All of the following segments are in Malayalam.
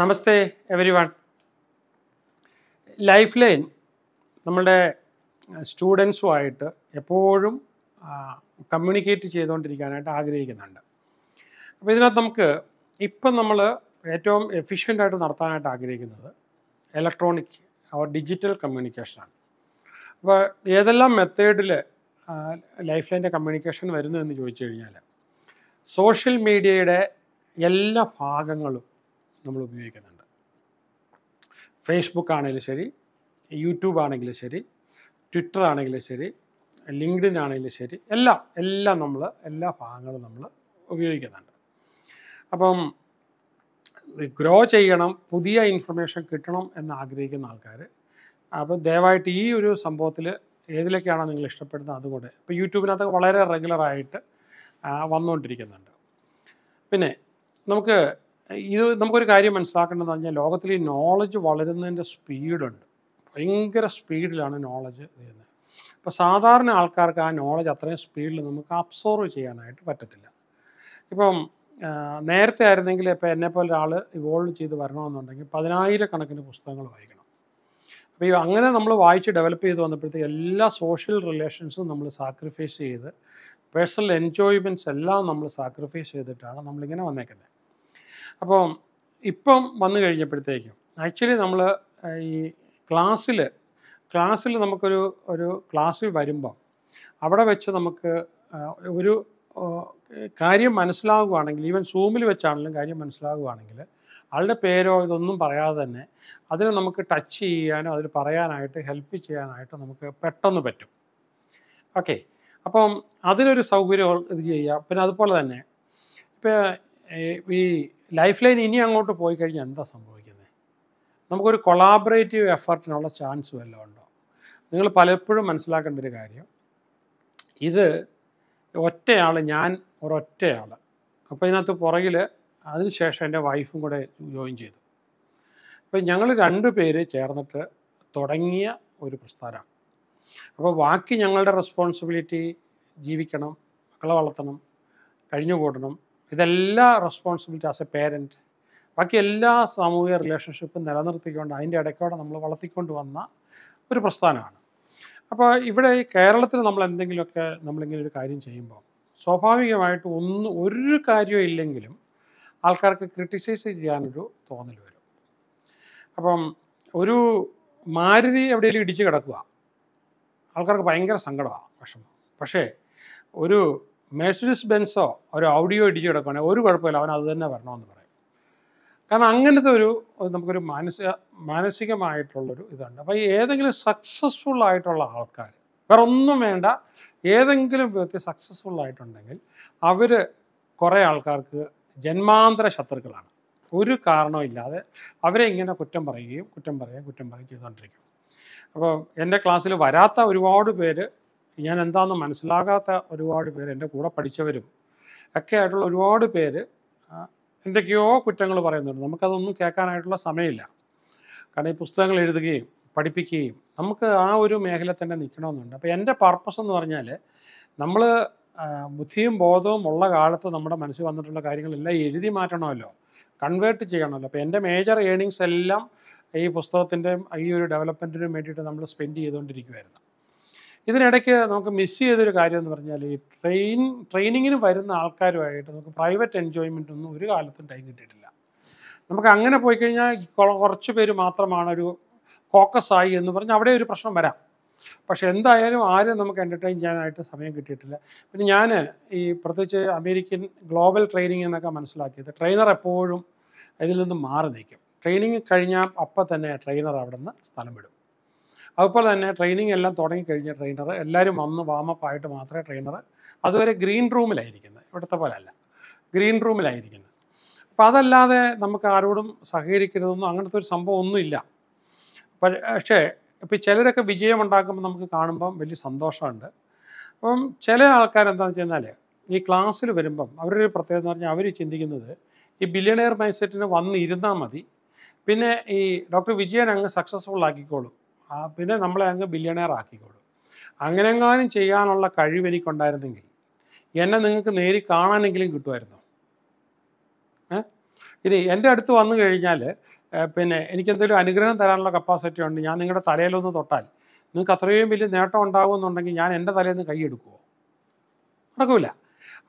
നമസ്തേ എവരി വൺ ലൈഫ് ലൈൻ നമ്മുടെ സ്റ്റുഡൻസുമായിട്ട് എപ്പോഴും കമ്മ്യൂണിക്കേറ്റ് ചെയ്തുകൊണ്ടിരിക്കാനായിട്ട് ആഗ്രഹിക്കുന്നുണ്ട് അപ്പോൾ ഇതിനകത്ത് നമുക്ക് ഇപ്പം നമ്മൾ ഏറ്റവും എഫിഷ്യൻ്റായിട്ട് നടത്താനായിട്ട് ആഗ്രഹിക്കുന്നത് ഇലക്ട്രോണിക് ഓർ ഡിജിറ്റൽ കമ്മ്യൂണിക്കേഷനാണ് അപ്പോൾ ഏതെല്ലാം മെത്തേഡിൽ ലൈഫ് ലൈൻ്റെ കമ്മ്യൂണിക്കേഷൻ വരുന്നു എന്ന് ചോദിച്ചു കഴിഞ്ഞാൽ സോഷ്യൽ മീഡിയയുടെ എല്ലാ ഭാഗങ്ങളും നമ്മൾ ഉപയോഗിക്കുന്നുണ്ട് ഫേസ്ബുക്ക് ആണെങ്കിലും ശരി യൂട്യൂബ് ആണെങ്കിലും ശരി ട്വിറ്റർ ആണെങ്കിലും ശരി ലിങ്ക്ഡിൻ ആണെങ്കിലും ശരി എല്ലാം എല്ലാം നമ്മൾ എല്ലാ ഭാഗങ്ങളും നമ്മൾ ഉപയോഗിക്കുന്നുണ്ട് അപ്പം ഗ്രോ ചെയ്യണം പുതിയ ഇൻഫർമേഷൻ കിട്ടണം എന്ന് ആഗ്രഹിക്കുന്ന ആൾക്കാർ അപ്പോൾ ദയവായിട്ട് ഈ ഒരു സംഭവത്തിൽ ഏതിലൊക്കെയാണോ നിങ്ങൾ ഇഷ്ടപ്പെടുന്നത് അതുകൊണ്ട് ഇപ്പം യൂട്യൂബിനകത്ത് വളരെ റെഗുലറായിട്ട് വന്നുകൊണ്ടിരിക്കുന്നുണ്ട് പിന്നെ നമുക്ക് ഇത് നമുക്കൊരു കാര്യം മനസ്സിലാക്കേണ്ടതെന്ന് പറഞ്ഞാൽ ലോകത്തിൽ ഈ നോളജ് വളരുന്നതിൻ്റെ സ്പീഡുണ്ട് ഭയങ്കര സ്പീഡിലാണ് നോളജ് വരുന്നത് അപ്പോൾ സാധാരണ ആൾക്കാർക്ക് ആ നോളജ് അത്രയും സ്പീഡിൽ നമുക്ക് അബ്സോർവ് ചെയ്യാനായിട്ട് പറ്റത്തില്ല ഇപ്പം നേരത്തെ ആയിരുന്നെങ്കിൽ ഇപ്പോൾ എന്നെപ്പോലെ ഒരാൾ ഇവോൾവ് ചെയ്ത് വരണമെന്നുണ്ടെങ്കിൽ പതിനായിരക്കണക്കിന് പുസ്തകങ്ങൾ വായിക്കണം അപ്പോൾ ഈ അങ്ങനെ നമ്മൾ വായിച്ച് ഡെവലപ്പ് ചെയ്ത് വന്നപ്പോഴത്തേക്ക് എല്ലാ സോഷ്യൽ റിലേഷൻസും നമ്മൾ സാക്രിഫൈസ് ചെയ്ത് പേഴ്സണൽ എൻജോയ്മെൻറ്റ്സ് എല്ലാം നമ്മൾ സാക്രിഫൈസ് ചെയ്തിട്ടാണ് നമ്മളിങ്ങനെ വന്നേക്കുന്നത് അപ്പം ഇപ്പം വന്നു കഴിഞ്ഞപ്പോഴത്തേക്കും ആക്ച്വലി നമ്മൾ ഈ ക്ലാസ്സിൽ ക്ലാസ്സിൽ നമുക്കൊരു ഒരു ക്ലാസ്സിൽ വരുമ്പം അവിടെ വെച്ച് നമുക്ക് ഒരു കാര്യം മനസ്സിലാകുകയാണെങ്കിൽ ഈവൻ സൂമിൽ വെച്ചാണെങ്കിലും കാര്യം മനസ്സിലാകുകയാണെങ്കിൽ ആളുടെ പേരോ ഇതൊന്നും പറയാതെ തന്നെ അതിനെ നമുക്ക് ടച്ച് ചെയ്യാനോ അതിൽ പറയാനായിട്ട് ഹെൽപ്പ് ചെയ്യാനായിട്ട് നമുക്ക് പെട്ടെന്ന് പറ്റും ഓക്കെ അപ്പം അതിനൊരു സൗകര്യം ഇത് ചെയ്യുക പിന്നെ അതുപോലെ തന്നെ ഇപ്പം ഈ ലൈഫ് ലൈൻ ഇനി അങ്ങോട്ട് പോയി കഴിഞ്ഞാൽ എന്താ സംഭവിക്കുന്നത് നമുക്കൊരു കൊളാബറേറ്റീവ് എഫർട്ടിനുള്ള ചാൻസ് വല്ലതും ഉണ്ടോ നിങ്ങൾ പലപ്പോഴും മനസ്സിലാക്കേണ്ട ഒരു കാര്യം ഇത് ഒറ്റയാൾ ഞാൻ ഒരൊറ്റയാൾ അപ്പോൾ ഇതിനകത്ത് പുറകിൽ അതിനുശേഷം എൻ്റെ വൈഫും കൂടെ ജോയിൻ ചെയ്തു അപ്പോൾ ഞങ്ങൾ രണ്ട് പേര് ചേർന്നിട്ട് തുടങ്ങിയ ഒരു പ്രസ്ഥാനമാണ് അപ്പോൾ ബാക്കി ഞങ്ങളുടെ റെസ്പോൺസിബിലിറ്റി ജീവിക്കണം മക്കളെ വളർത്തണം കഴിഞ്ഞു ഇതെല്ലാ റെസ്പോൺസിബിലിറ്റി ആസ് എ പേരൻറ്റ് ബാക്കി എല്ലാ സാമൂഹിക റിലേഷൻഷിപ്പും നിലനിർത്തിക്കൊണ്ട് അതിൻ്റെ ഇടയ്ക്കോടെ നമ്മൾ വളർത്തിക്കൊണ്ട് വന്ന ഒരു പ്രസ്ഥാനമാണ് അപ്പോൾ ഇവിടെ ഈ കേരളത്തിൽ നമ്മൾ എന്തെങ്കിലുമൊക്കെ നമ്മളിങ്ങനെ ഒരു കാര്യം ചെയ്യുമ്പോൾ സ്വാഭാവികമായിട്ട് ഒന്ന് ഒരു കാര്യം ഇല്ലെങ്കിലും ആൾക്കാർക്ക് ക്രിട്ടിസൈസ് ചെയ്യാനൊരു തോന്നൽ വരും അപ്പം ഒരു മാരുതി എവിടെയെങ്കിലും ഇടിച്ച് കിടക്കുക ആൾക്കാർക്ക് ഭയങ്കര സങ്കടമാണ് വിഷമം പക്ഷേ ഒരു മേഴ്സിഡിസ് ബെൻസോ ഒരു ഓഡിയോ ഇടിച്ചു കിടക്കുകയാണെങ്കിൽ ഒരു കുഴപ്പമില്ല അവൻ അത് തന്നെ വരണമെന്ന് പറയും കാരണം അങ്ങനത്തെ ഒരു നമുക്കൊരു മാനസിക മാനസികമായിട്ടുള്ളൊരു ഇതുണ്ട് അപ്പോൾ ഏതെങ്കിലും സക്സസ്ഫുൾ ആയിട്ടുള്ള ആൾക്കാർ വേറെ ഒന്നും വേണ്ട ഏതെങ്കിലും വിധത്തിൽ സക്സസ്ഫുൾ ആയിട്ടുണ്ടെങ്കിൽ അവർ കുറേ ആൾക്കാർക്ക് ജന്മാന്തര ശത്രുക്കളാണ് ഒരു കാരണമില്ലാതെ അവരെ ഇങ്ങനെ കുറ്റം പറയുകയും കുറ്റം പറയുകയും കുറ്റം പറയുകയും ചെയ്തുകൊണ്ടിരിക്കും അപ്പോൾ എൻ്റെ ക്ലാസ്സിൽ വരാത്ത ഒരുപാട് പേര് ഞാൻ എന്താണെന്ന് മനസ്സിലാകാത്ത ഒരുപാട് പേര് എൻ്റെ കൂടെ പഠിച്ചവരും ഒക്കെ ആയിട്ടുള്ള ഒരുപാട് പേര് എന്തൊക്കെയോ കുറ്റങ്ങൾ പറയുന്നുണ്ട് നമുക്കതൊന്നും കേൾക്കാനായിട്ടുള്ള സമയമില്ല കാരണം ഈ പുസ്തകങ്ങൾ എഴുതുകയും പഠിപ്പിക്കുകയും നമുക്ക് ആ ഒരു മേഖല തന്നെ നിൽക്കണമെന്നുണ്ട് അപ്പോൾ എൻ്റെ പർപ്പസ് എന്ന് പറഞ്ഞാൽ നമ്മൾ ബുദ്ധിയും ബോധവും ഉള്ള കാലത്ത് നമ്മുടെ മനസ്സിൽ വന്നിട്ടുള്ള കാര്യങ്ങളെല്ലാം എഴുതി മാറ്റണമല്ലോ കൺവേർട്ട് ചെയ്യണമല്ലോ അപ്പോൾ എൻ്റെ മേജർ ഏണിങ്സ് എല്ലാം ഈ പുസ്തകത്തിൻ്റെയും ഈ ഒരു ഡെവലപ്മെൻറ്റിനും വേണ്ടിയിട്ട് നമ്മൾ സ്പെൻഡ് ചെയ്തുകൊണ്ടിരിക്കുമായിരുന്നു ഇതിനിടയ്ക്ക് നമുക്ക് മിസ് ചെയ്തൊരു കാര്യം എന്ന് പറഞ്ഞാൽ ഈ ട്രെയിൻ ട്രെയിനിങ്ങിന് വരുന്ന ആൾക്കാരുമായിട്ട് നമുക്ക് പ്രൈവറ്റ് എൻജോയ്മെൻ്റ് ഒന്നും ഒരു കാലത്തും ടൈം കിട്ടിയിട്ടില്ല നമുക്ക് അങ്ങനെ പോയി കഴിഞ്ഞാൽ കുറച്ച് പേര് മാത്രമാണ് ഒരു ഫോക്കസായി എന്ന് പറഞ്ഞ് അവിടെ ഒരു പ്രശ്നം വരാം പക്ഷെ എന്തായാലും ആരും നമുക്ക് എൻ്റർടൈൻ ചെയ്യാനായിട്ട് സമയം കിട്ടിയിട്ടില്ല പിന്നെ ഞാൻ ഈ പ്രത്യേകിച്ച് അമേരിക്കൻ ഗ്ലോബൽ ട്രെയിനിങ് എന്നൊക്കെ മനസ്സിലാക്കിയത് ട്രെയിനർ എപ്പോഴും ഇതിൽ നിന്ന് മാറി നിൽക്കും ട്രെയിനിങ് കഴിഞ്ഞാൽ അപ്പം തന്നെ ട്രെയിനർ അവിടെ നിന്ന് സ്ഥലം വിടും അതുപോലെ തന്നെ ട്രെയിനിങ് എല്ലാം തുടങ്ങിക്കഴിഞ്ഞ ട്രെയിനർ എല്ലാവരും വന്ന് വാമപ്പ് ആയിട്ട് മാത്രമേ ട്രെയിനർ അതുവരെ ഗ്രീൻ റൂമിലായിരിക്കുന്നത് ഇവിടുത്തെ പോലെ അല്ല ഗ്രീൻ റൂമിലായിരിക്കുന്നത് അപ്പം അതല്ലാതെ നമുക്ക് ആരോടും സഹകരിക്കരുതെന്നും അങ്ങനത്തെ ഒരു സംഭവം ഒന്നുമില്ല പക്ഷേ ഇപ്പം ചിലരൊക്കെ വിജയം നമുക്ക് കാണുമ്പം വലിയ സന്തോഷമുണ്ട് അപ്പം ചില ആൾക്കാർ എന്താണെന്ന് വെച്ച് കഴിഞ്ഞാൽ ഈ ക്ലാസ്സിൽ വരുമ്പം അവരുടെ ഒരു പ്രത്യേകത എന്ന് പറഞ്ഞാൽ അവർ ചിന്തിക്കുന്നത് ഈ ബില്യണയർ മൈൻഡ് സെറ്റിന് വന്ന് മതി പിന്നെ ഈ ഡോക്ടർ വിജയൻ അങ്ങ് സക്സസ്ഫുൾ ആക്കിക്കോളും പിന്നെ നമ്മളെ അങ്ങ് ബില്യണയർ ആക്കിക്കോളും അങ്ങനെങ്ങാനും ചെയ്യാനുള്ള കഴിവ് എനിക്കുണ്ടായിരുന്നെങ്കിൽ എന്നെ നിങ്ങൾക്ക് നേരി കാണാനെങ്കിലും കിട്ടുമായിരുന്നു ഇനി എൻ്റെ അടുത്ത് വന്നു കഴിഞ്ഞാൽ പിന്നെ എനിക്ക് എന്തെങ്കിലും അനുഗ്രഹം തരാനുള്ള കപ്പാസിറ്റി ഉണ്ട് ഞാൻ നിങ്ങളുടെ തലയിലൊന്ന് തൊട്ടാൽ നിങ്ങൾക്ക് അത്രയും വലിയ നേട്ടം ഉണ്ടാകുമെന്നുണ്ടെങ്കിൽ ഞാൻ എൻ്റെ തലയിൽ നിന്ന് കൈയെടുക്കുമോ നടക്കില്ല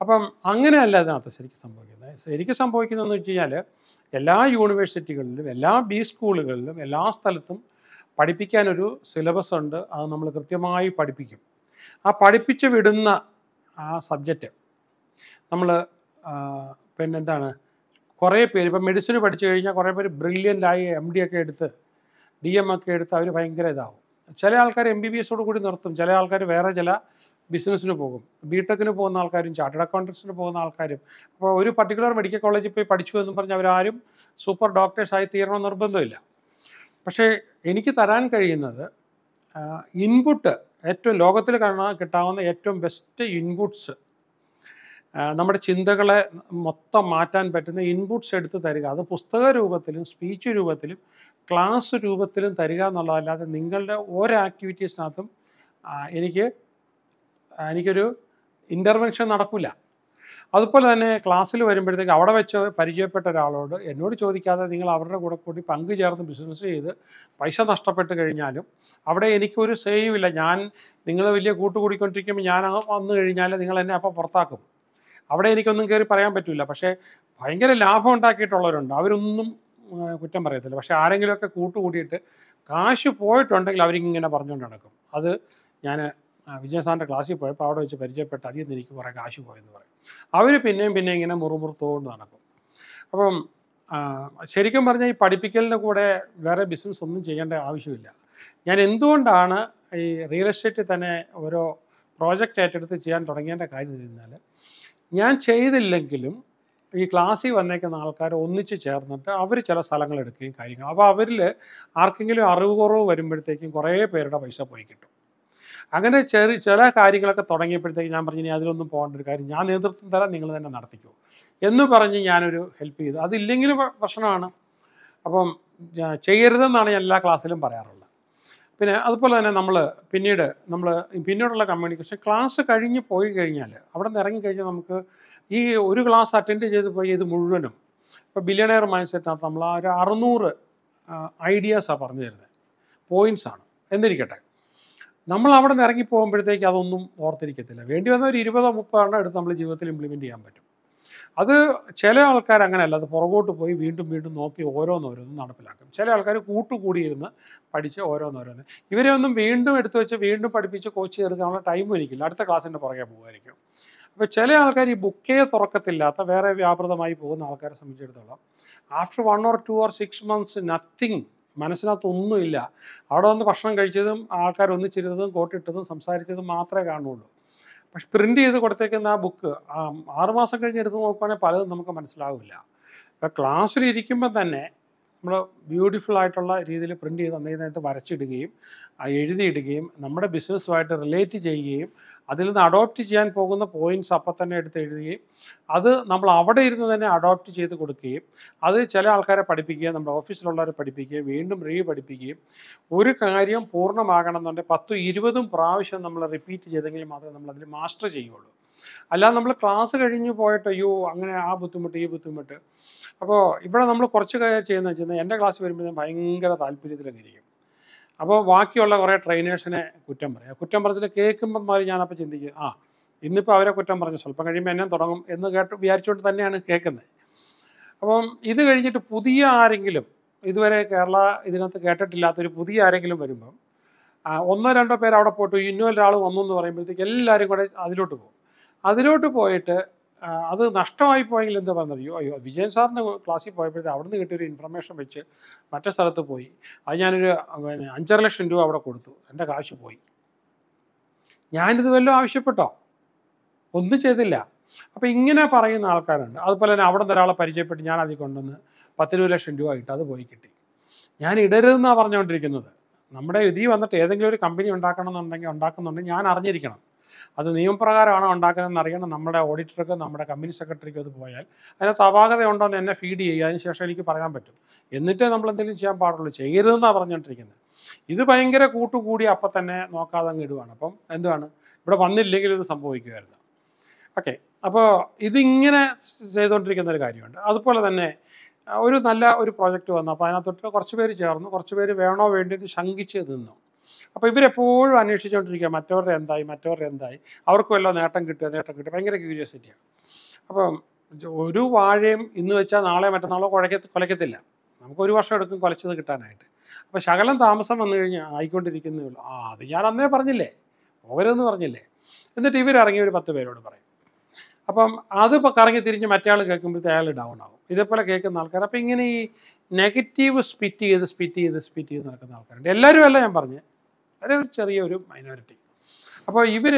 അപ്പം അങ്ങനെയല്ല അതിനകത്ത് ശരിക്കും സംഭവിക്കുന്നത് ശരിക്കും സംഭവിക്കുന്നതെന്ന് വെച്ച് കഴിഞ്ഞാൽ എല്ലാ യൂണിവേഴ്സിറ്റികളിലും എല്ലാ ബി സ്കൂളുകളിലും എല്ലാ സ്ഥലത്തും പഠിപ്പിക്കാനൊരു സിലബസ് ഉണ്ട് അത് നമ്മൾ കൃത്യമായി പഠിപ്പിക്കും ആ പഠിപ്പിച്ച് വിടുന്ന ആ സബ്ജക്റ്റ് നമ്മൾ പിന്നെന്താണ് കുറേ പേര് ഇപ്പം മെഡിസിൻ പഠിച്ചു കഴിഞ്ഞാൽ കുറേ പേര് ആയി എം ഡി ഒക്കെ എടുത്ത് ഡി എം ഒക്കെ എടുത്ത് അവർ ഭയങ്കര ഇതാവും ചില ആൾക്കാർ എം ബി ബി എസോട് കൂടി നിർത്തും ചില ആൾക്കാർ വേറെ ചില ബിസിനസ്സിന് പോകും ബി ടെക്കിന് പോകുന്ന ആൾക്കാരും ചാർട്ടഡ് അക്കൗണ്ടൻസിന് പോകുന്ന ആൾക്കാരും അപ്പോൾ ഒരു പർട്ടിക്കുലർ മെഡിക്കൽ കോളേജിൽ പോയി പഠിച്ചു എന്ന് പറഞ്ഞ് അവരാരും സൂപ്പർ ഡോക്ടേഴ്സായി തീരണം നിർബന്ധമില്ല പക്ഷേ എനിക്ക് തരാൻ കഴിയുന്നത് ഇൻപുട്ട് ഏറ്റവും ലോകത്തിൽ കാണാൻ കിട്ടാവുന്ന ഏറ്റവും ബെസ്റ്റ് ഇൻപുട്സ് നമ്മുടെ ചിന്തകളെ മൊത്തം മാറ്റാൻ പറ്റുന്ന ഇൻപുട്സ് എടുത്ത് തരിക അത് പുസ്തക രൂപത്തിലും സ്പീച്ച് രൂപത്തിലും ക്ലാസ് രൂപത്തിലും തരിക എന്നുള്ളതല്ലാതെ നിങ്ങളുടെ ഓരോ ആക്ടിവിറ്റീസിനകത്തും എനിക്ക് എനിക്കൊരു ഇൻ്റർവെൻഷൻ നടക്കില്ല അതുപോലെ തന്നെ ക്ലാസ്സിൽ വരുമ്പോഴത്തേക്ക് അവിടെ വെച്ച് പരിചയപ്പെട്ട ഒരാളോട് എന്നോട് ചോദിക്കാതെ നിങ്ങൾ അവരുടെ കൂടെ കൂടി പങ്കു ചേർന്ന് ബിസിനസ് ചെയ്ത് പൈസ നഷ്ടപ്പെട്ട് കഴിഞ്ഞാലും അവിടെ എനിക്കൊരു സേവ് ഇല്ല ഞാൻ നിങ്ങൾ വലിയ കൂട്ടുകൂടിക്കൊണ്ടിരിക്കുമ്പോൾ ഞാൻ വന്നു കഴിഞ്ഞാൽ നിങ്ങൾ എന്നെ അപ്പോൾ പുറത്താക്കും അവിടെ എനിക്കൊന്നും കയറി പറയാൻ പറ്റില്ല പക്ഷേ ഭയങ്കര ലാഭം ഉണ്ടാക്കിയിട്ടുള്ളവരുണ്ട് അവരൊന്നും കുറ്റം പറയത്തില്ല പക്ഷേ ആരെങ്കിലുമൊക്കെ കൂട്ടുകൂടിയിട്ട് കാശ് പോയിട്ടുണ്ടെങ്കിൽ അവരിങ്ങനെ പറഞ്ഞുകൊണ്ട് നടക്കും അത് ഞാൻ സാറിൻ്റെ ക്ലാസ്സിൽ പോയപ്പോൾ അവിടെ വെച്ച് പരിചയപ്പെട്ട് അധികം എനിക്ക് കുറേ കാശ് പോയെന്ന് പറയും അവർ പിന്നെയും പിന്നെ ഇങ്ങനെ മുറുമുറുത്തോണ്ട് നടക്കും അപ്പം ശരിക്കും പറഞ്ഞാൽ ഈ പഠിപ്പിക്കലിൻ്റെ കൂടെ വേറെ ബിസിനസ് ഒന്നും ചെയ്യേണ്ട ആവശ്യമില്ല ഞാൻ എന്തുകൊണ്ടാണ് ഈ റിയൽ എസ്റ്റേറ്റിൽ തന്നെ ഓരോ പ്രോജക്റ്റ് ഏറ്റെടുത്ത് ചെയ്യാൻ തുടങ്ങേണ്ട കാര്യം ഇരുന്നാൽ ഞാൻ ചെയ്തില്ലെങ്കിലും ഈ ക്ലാസ്സിൽ വന്നേക്കുന്ന ആൾക്കാർ ഒന്നിച്ച് ചേർന്നിട്ട് അവർ ചില സ്ഥലങ്ങൾ എടുക്കുകയും കാര്യങ്ങൾ അപ്പോൾ അവരിൽ ആർക്കെങ്കിലും അറിവ് കുറവ് വരുമ്പോഴത്തേക്കും കുറേ പേരുടെ പൈസ പോയി കിട്ടും അങ്ങനെ ചെറിയ ചില കാര്യങ്ങളൊക്കെ തുടങ്ങിയപ്പോഴത്തേക്ക് ഞാൻ പറഞ്ഞു ഇനി അതിലൊന്നും പോകേണ്ട ഒരു കാര്യം ഞാൻ നേതൃത്വം തരാം നിങ്ങൾ തന്നെ നടത്തിക്കൂ എന്ന് പറഞ്ഞ് ഞാനൊരു ഹെൽപ്പ് ചെയ്തു അതില്ലെങ്കിലും പ്രശ്നമാണ് അപ്പം ചെയ്യരുതെന്നാണ് ഞാൻ എല്ലാ ക്ലാസ്സിലും പറയാറുള്ളത് പിന്നെ അതുപോലെ തന്നെ നമ്മൾ പിന്നീട് നമ്മൾ പിന്നീടുള്ള കമ്മ്യൂണിക്കേഷൻ ക്ലാസ് കഴിഞ്ഞ് പോയി കഴിഞ്ഞാൽ അവിടെ നിന്ന് ഇറങ്ങിക്കഴിഞ്ഞാൽ നമുക്ക് ഈ ഒരു ക്ലാസ് അറ്റൻഡ് ചെയ്ത് പോയി ഇത് മുഴുവനും ഇപ്പോൾ ബില്യണയർ മൈൻഡ് സെറ്റിനകത്ത് നമ്മൾ ആ ഒരു അറുന്നൂറ് ഐഡിയാസാണ് പറഞ്ഞു തരുന്നത് പോയിൻസാണ് എന്നിരിക്കട്ടെ നമ്മൾ അവിടെ നിന്ന് ഇറങ്ങി പോകുമ്പോഴത്തേക്ക് അതൊന്നും ഓർത്തിരിക്കത്തില്ല വേണ്ടി വന്ന ഒരു ഇരുപതോ മുപ്പതോ എണ്ണം എടുത്ത് നമ്മൾ ജീവിതത്തിൽ ഇംപ്ലിമെൻ്റ് ചെയ്യാൻ പറ്റും അത് ചില ആൾക്കാർ അങ്ങനെയല്ല അത് പുറകോട്ട് പോയി വീണ്ടും വീണ്ടും നോക്കി ഓരോന്നോരോന്നും നടപ്പിലാക്കും ചില ആൾക്കാർ കൂട്ടുകൂടിയിരുന്ന് പഠിച്ച് ഓരോന്നോരോന്ന് ഇവരെ ഒന്നും വീണ്ടും എടുത്തു വെച്ച് വീണ്ടും പഠിപ്പിച്ച് കോച്ച് ചേർക്കാനുള്ള ടൈം ഒരിക്കില്ല അടുത്ത ക്ലാസ്സിൻ്റെ പുറകെ പോകുമായിരിക്കും അപ്പോൾ ചില ആൾക്കാർ ഈ ബുക്കേ തുറക്കത്തില്ലാത്ത വേറെ വ്യാപൃതമായി പോകുന്ന ആൾക്കാരെ സംബന്ധിച്ചിടത്തോളം after one or two or six months nothing മനസ്സിനകത്തൊന്നും ഇല്ല അവിടെ വന്ന് ഭക്ഷണം കഴിച്ചതും ആൾക്കാർ ഒന്നിച്ചിരുന്നതും കോട്ടിട്ടതും സംസാരിച്ചതും മാത്രമേ കാണുള്ളൂ പക്ഷെ പ്രിൻ്റ് ചെയ്ത് കൊടുത്തേക്കുന്ന ആ ബുക്ക് ആറുമാസം കഴിഞ്ഞ് എടുത്ത് നോക്കുവാണെങ്കിൽ പലതും നമുക്ക് മനസ്സിലാവില്ല ഇപ്പം ക്ലാസ്സിൽ ഇരിക്കുമ്പോൾ തന്നെ നമ്മൾ ബ്യൂട്ടിഫുൾ ആയിട്ടുള്ള രീതിയിൽ പ്രിൻ്റ് ചെയ്ത് അന്നേ നേരത്തെ വരച്ചിടുകയും എഴുതിയിടുകയും നമ്മുടെ ബിസിനസ്സുമായിട്ട് റിലേറ്റ് ചെയ്യുകയും അതിൽ നിന്ന് അഡോപ്റ്റ് ചെയ്യാൻ പോകുന്ന പോയിന്റ്സ് അപ്പം തന്നെ എടുത്ത് എഴുതുകയും അത് നമ്മൾ അവിടെ ഇരുന്ന് തന്നെ അഡോപ്റ്റ് ചെയ്ത് കൊടുക്കുകയും അത് ചില ആൾക്കാരെ പഠിപ്പിക്കുകയും നമ്മുടെ ഓഫീസിലുള്ളവരെ പഠിപ്പിക്കുകയും വീണ്ടും റീ പഠിപ്പിക്കുകയും ഒരു കാര്യം പൂർണ്ണമാകണം എന്നുണ്ടെങ്കിൽ പത്തും ഇരുപതും പ്രാവശ്യം നമ്മൾ റിപ്പീറ്റ് ചെയ്തെങ്കിൽ മാത്രമേ നമ്മൾ അതിൽ മാസ്റ്റർ ചെയ്യുള്ളൂ അല്ലാതെ നമ്മൾ ക്ലാസ് കഴിഞ്ഞ് പോയിട്ട് അയ്യോ അങ്ങനെ ആ ബുദ്ധിമുട്ട് ഈ ബുദ്ധിമുട്ട് അപ്പോൾ ഇവിടെ നമ്മൾ കുറച്ച് കാര്യം ചെയ്യുന്നത് വെച്ചാൽ എൻ്റെ ക്ലാസ് വരുമ്പോൾ ഭയങ്കര താല്പര്യത്തിലൊക്കെ ഇരിക്കും അപ്പോൾ ബാക്കിയുള്ള കുറേ ട്രെയിനേഴ്സിനെ കുറ്റം പറയാം കുറ്റം പറഞ്ഞിട്ട് കേൾക്കുമ്പം മാറി ഞാനപ്പോൾ ചിന്തിക്കും ആ ഇന്നിപ്പോൾ അവരെ കുറ്റം പറഞ്ഞു സ്വല്പം കഴിയുമ്പോൾ എന്നെ തുടങ്ങും എന്ന് കേട്ട് വിചാരിച്ചുകൊണ്ട് തന്നെയാണ് കേൾക്കുന്നത് അപ്പം ഇത് കഴിഞ്ഞിട്ട് പുതിയ ആരെങ്കിലും ഇതുവരെ കേരള ഇതിനകത്ത് കേട്ടിട്ടില്ലാത്തൊരു പുതിയ ആരെങ്കിലും വരുമ്പം ഒന്നോ രണ്ടോ പേര് അവിടെ പോയിട്ട് ഇന്നോ ഒരാൾ വന്നു എന്ന് പറയുമ്പോഴത്തേക്ക് എല്ലാവരും കൂടെ അതിലോട്ട് പോകും അതിലോട്ട് പോയിട്ട് അത് നഷ്ടമായി പോയെങ്കിൽ എന്താ പറഞ്ഞറിയോ അയ്യോ വിജയൻ സാറിൻ്റെ ക്ലാസ്സിൽ പോയപ്പോഴത്തെ അവിടുന്ന് കിട്ടിയൊരു ഇൻഫർമേഷൻ വെച്ച് മറ്റേ സ്ഥലത്ത് പോയി അത് ഞാനൊരു പിന്നെ അഞ്ചര ലക്ഷം രൂപ അവിടെ കൊടുത്തു എൻ്റെ കാശ് പോയി ഞാനിത് വല്ലതും ആവശ്യപ്പെട്ടോ ഒന്നും ചെയ്തില്ല അപ്പോൾ ഇങ്ങനെ പറയുന്ന ആൾക്കാരുണ്ട് അതുപോലെ തന്നെ അവിടെ നിന്ന് ഒരാളെ പരിചയപ്പെട്ട് ഞാൻ അതിൽ കൊണ്ടുവന്ന് പത്തിരുപത് ലക്ഷം രൂപ ഇട്ട് അത് പോയി കിട്ടി ഞാൻ ഇടരുതെന്നാണ് പറഞ്ഞുകൊണ്ടിരിക്കുന്നത് നമ്മുടെ ഇതി വന്നിട്ട് ഏതെങ്കിലും ഒരു കമ്പനി ഉണ്ടാക്കണം എന്നുണ്ടെങ്കിൽ ഉണ്ടാക്കുന്നുണ്ടെങ്കിൽ ഞാൻ അറിഞ്ഞിരിക്കണം അത് നിയമപ്രകാരമാണോ ഉണ്ടാക്കുന്നതെന്ന് അറിയണം നമ്മുടെ ഓഡിറ്റർക്ക് നമ്മുടെ കമ്പനി സെക്രട്ടറിക്കും അത് പോയാൽ അതിനകത്ത് അപാകതയുണ്ടോ എന്ന് എന്നെ ഫീഡ് ചെയ്യുക അതിനുശേഷം എനിക്ക് പറയാൻ പറ്റും എന്നിട്ടേ നമ്മൾ എന്തെങ്കിലും ചെയ്യാൻ പാടുള്ളൂ ചെയ്യരുതെന്നാണ് പറഞ്ഞുകൊണ്ടിരിക്കുന്നത് ഇത് ഭയങ്കര കൂട്ടുകൂടി അപ്പം തന്നെ നോക്കാതെ അങ്ങ് ഇടുവാണ് അപ്പം എന്താണ് ഇവിടെ വന്നില്ലെങ്കിൽ ഇത് സംഭവിക്കുമായിരുന്നു ഓക്കെ അപ്പോൾ ഇതിങ്ങനെ ചെയ്തുകൊണ്ടിരിക്കുന്ന ഒരു കാര്യമുണ്ട് അതുപോലെ തന്നെ ഒരു നല്ല ഒരു പ്രോജക്റ്റ് വന്നു അപ്പോൾ അതിനകത്തൊട്ട് കുറച്ച് പേര് ചേർന്നു കുറച്ച് പേര് വേണോ വേണ്ടിയിട്ട് ശങ്കിച്ച് നിന്നു അപ്പോൾ ഇവരെപ്പോഴും അന്വേഷിച്ചുകൊണ്ടിരിക്കുക മറ്റവരുടെ എന്തായി മറ്റവരുടെ എന്തായി അവർക്കും എല്ലാം നേട്ടം കിട്ടുക നേട്ടം കിട്ടുക ഭയങ്കര ക്യൂരിയോസിറ്റിയാണ് അപ്പം ഒരു വാഴയും ഇന്ന് വെച്ചാൽ നാളെ മറ്റന്നാളോ കുഴക്ക കുലയ്ക്കത്തില്ല നമുക്ക് ഒരു വർഷം എടുക്കും കുലച്ചത് കിട്ടാനായിട്ട് അപ്പോൾ ശകലം താമസം വന്നു കഴിഞ്ഞാൽ ആയിക്കൊണ്ടിരിക്കുന്നേ ഉള്ളൂ ആ അത് ഞാൻ അന്നേ പറഞ്ഞില്ലേ ഓരോന്ന് പറഞ്ഞില്ലേ എന്നിട്ട് ഇവരിറങ്ങി ഒരു പത്ത് പേരോട് പറയും അപ്പം അത് കറങ്ങി തിരിഞ്ഞ് ആൾ കേൾക്കുമ്പോഴത്തെ അയാൾ ഡൗൺ ആവും ഇതേപോലെ കേൾക്കുന്ന ആൾക്കാർ അപ്പം ഇങ്ങനെ ഈ നെഗറ്റീവ് സ്പിറ്റ് ചെയ്ത് സ്പിറ്റ് ചെയ്ത് സ്പിറ്റ് ചെയ്ത് നടക്കുന്ന ആൾക്കാരുണ്ട് എല്ലാവരും അല്ല ഞാൻ പറഞ്ഞത് വളരെ ഒരു ചെറിയൊരു മൈനോറിറ്റി അപ്പോൾ ഇവർ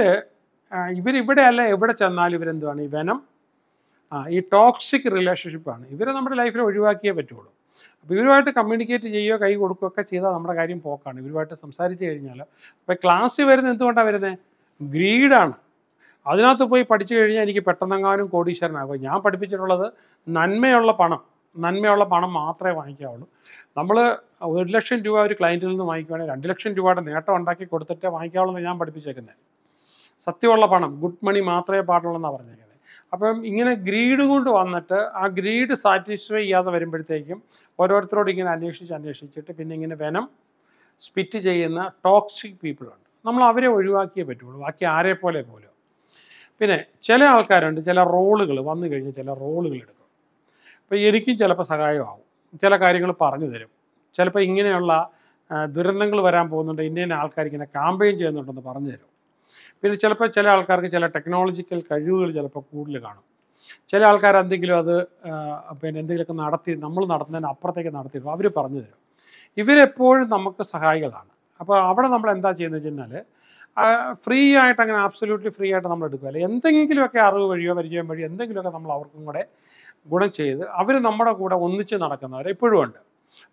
ഇവരിവിടെ അല്ല എവിടെ ചെന്നാലും ഇവരെന്തുവാണ് ഈ വനം ആ ഈ ടോക്സിക് റിലേഷൻഷിപ്പാണ് ഇവരെ നമ്മുടെ ലൈഫിൽ ഒഴിവാക്കിയേ പറ്റുള്ളൂ അപ്പോൾ ഇവരുമായിട്ട് കമ്മ്യൂണിക്കേറ്റ് ചെയ്യുകയോ കൈ കൊടുക്കുകയൊക്കെ ചെയ്താൽ നമ്മുടെ കാര്യം പോക്കാണ് ഇവരുമായിട്ട് സംസാരിച്ച് കഴിഞ്ഞാൽ അപ്പോൾ ക്ലാസ്സിൽ വരുന്ന എന്തുകൊണ്ടാണ് വരുന്നത് ഗ്രീഡാണ് അതിനകത്ത് പോയി പഠിച്ചു കഴിഞ്ഞാൽ എനിക്ക് പെട്ടെന്നെങ്ങാനും കോടീശ്വരനാകും ഞാൻ പഠിപ്പിച്ചിട്ടുള്ളത് നന്മയുള്ള പണം നന്മയുള്ള പണം മാത്രമേ വാങ്ങിക്കാവുള്ളൂ നമ്മൾ ഒരു ലക്ഷം രൂപ ഒരു ക്ലയൻറ്റിൽ നിന്ന് വാങ്ങിക്കുവാണെങ്കിൽ രണ്ട് ലക്ഷം രൂപയുടെ നേട്ടം ഉണ്ടാക്കി കൊടുത്തിട്ടേ വാങ്ങിക്കാവുള്ളൂ ഞാൻ പഠിപ്പിച്ചേക്കുന്നത് സത്യമുള്ള പണം ഗുഡ് മണി മാത്രമേ പാടുള്ളൂ എന്നാണ് പറഞ്ഞേക്കുന്നത് അപ്പം ഇങ്ങനെ ഗ്രീഡ് കൊണ്ട് വന്നിട്ട് ആ ഗ്രീഡ് സാറ്റിസ്ഫൈ ചെയ്യാതെ വരുമ്പോഴത്തേക്കും ഓരോരുത്തരോട് ഇങ്ങനെ അന്വേഷിച്ച് അന്വേഷിച്ചിട്ട് പിന്നെ ഇങ്ങനെ വെനം സ്പിറ്റ് ചെയ്യുന്ന ടോക്സിക് പീപ്പിളുണ്ട് നമ്മൾ അവരെ ഒഴിവാക്കിയേ പറ്റുള്ളൂ ബാക്കി ആരെ പോലെ പോലും പിന്നെ ചില ആൾക്കാരുണ്ട് ചില റോളുകൾ വന്നു കഴിഞ്ഞ് ചില റോളുകൾ എടുക്കും അപ്പോൾ എനിക്കും ചിലപ്പോൾ സഹായമാവും ചില കാര്യങ്ങൾ പറഞ്ഞു തരും ചിലപ്പോൾ ഇങ്ങനെയുള്ള ദുരന്തങ്ങൾ വരാൻ പോകുന്നുണ്ട് ഇന്ത്യയിലെ ആൾക്കാർ ഇങ്ങനെ കാമ്പയിൻ ചെയ്യുന്നുണ്ടെന്ന് പറഞ്ഞു തരും പിന്നെ ചിലപ്പോൾ ചില ആൾക്കാർക്ക് ചില ടെക്നോളജിക്കൽ കഴിവുകൾ ചിലപ്പോൾ കൂടുതൽ കാണും ചില ആൾക്കാർ എന്തെങ്കിലും അത് പിന്നെ എന്തെങ്കിലുമൊക്കെ നടത്തി നമ്മൾ നടത്തുന്നതിന് അപ്പുറത്തേക്ക് നടത്തിയിട്ടു അവർ പറഞ്ഞു തരും ഇവരെപ്പോഴും നമുക്ക് സഹായികളാണ് അപ്പോൾ അവിടെ നമ്മൾ എന്താ ചെയ്യുന്നത് വെച്ച് ഫ്രീ ആയിട്ട് അങ്ങനെ ആബ്സൊല്യൂട്ട്ലി ഫ്രീ ആയിട്ട് നമ്മൾ എടുക്കുക അല്ലെങ്കിൽ എന്തെങ്കിലുമൊക്കെ അറിവ് വഴിയോ പരിചയം വഴിയോ എന്തെങ്കിലുമൊക്കെ നമ്മൾ അവർക്കും കൂടെ ഗുണം ചെയ്ത് അവർ നമ്മുടെ കൂടെ ഒന്നിച്ച് നടക്കുന്നവർ ഇപ്പോഴും ഉണ്ട്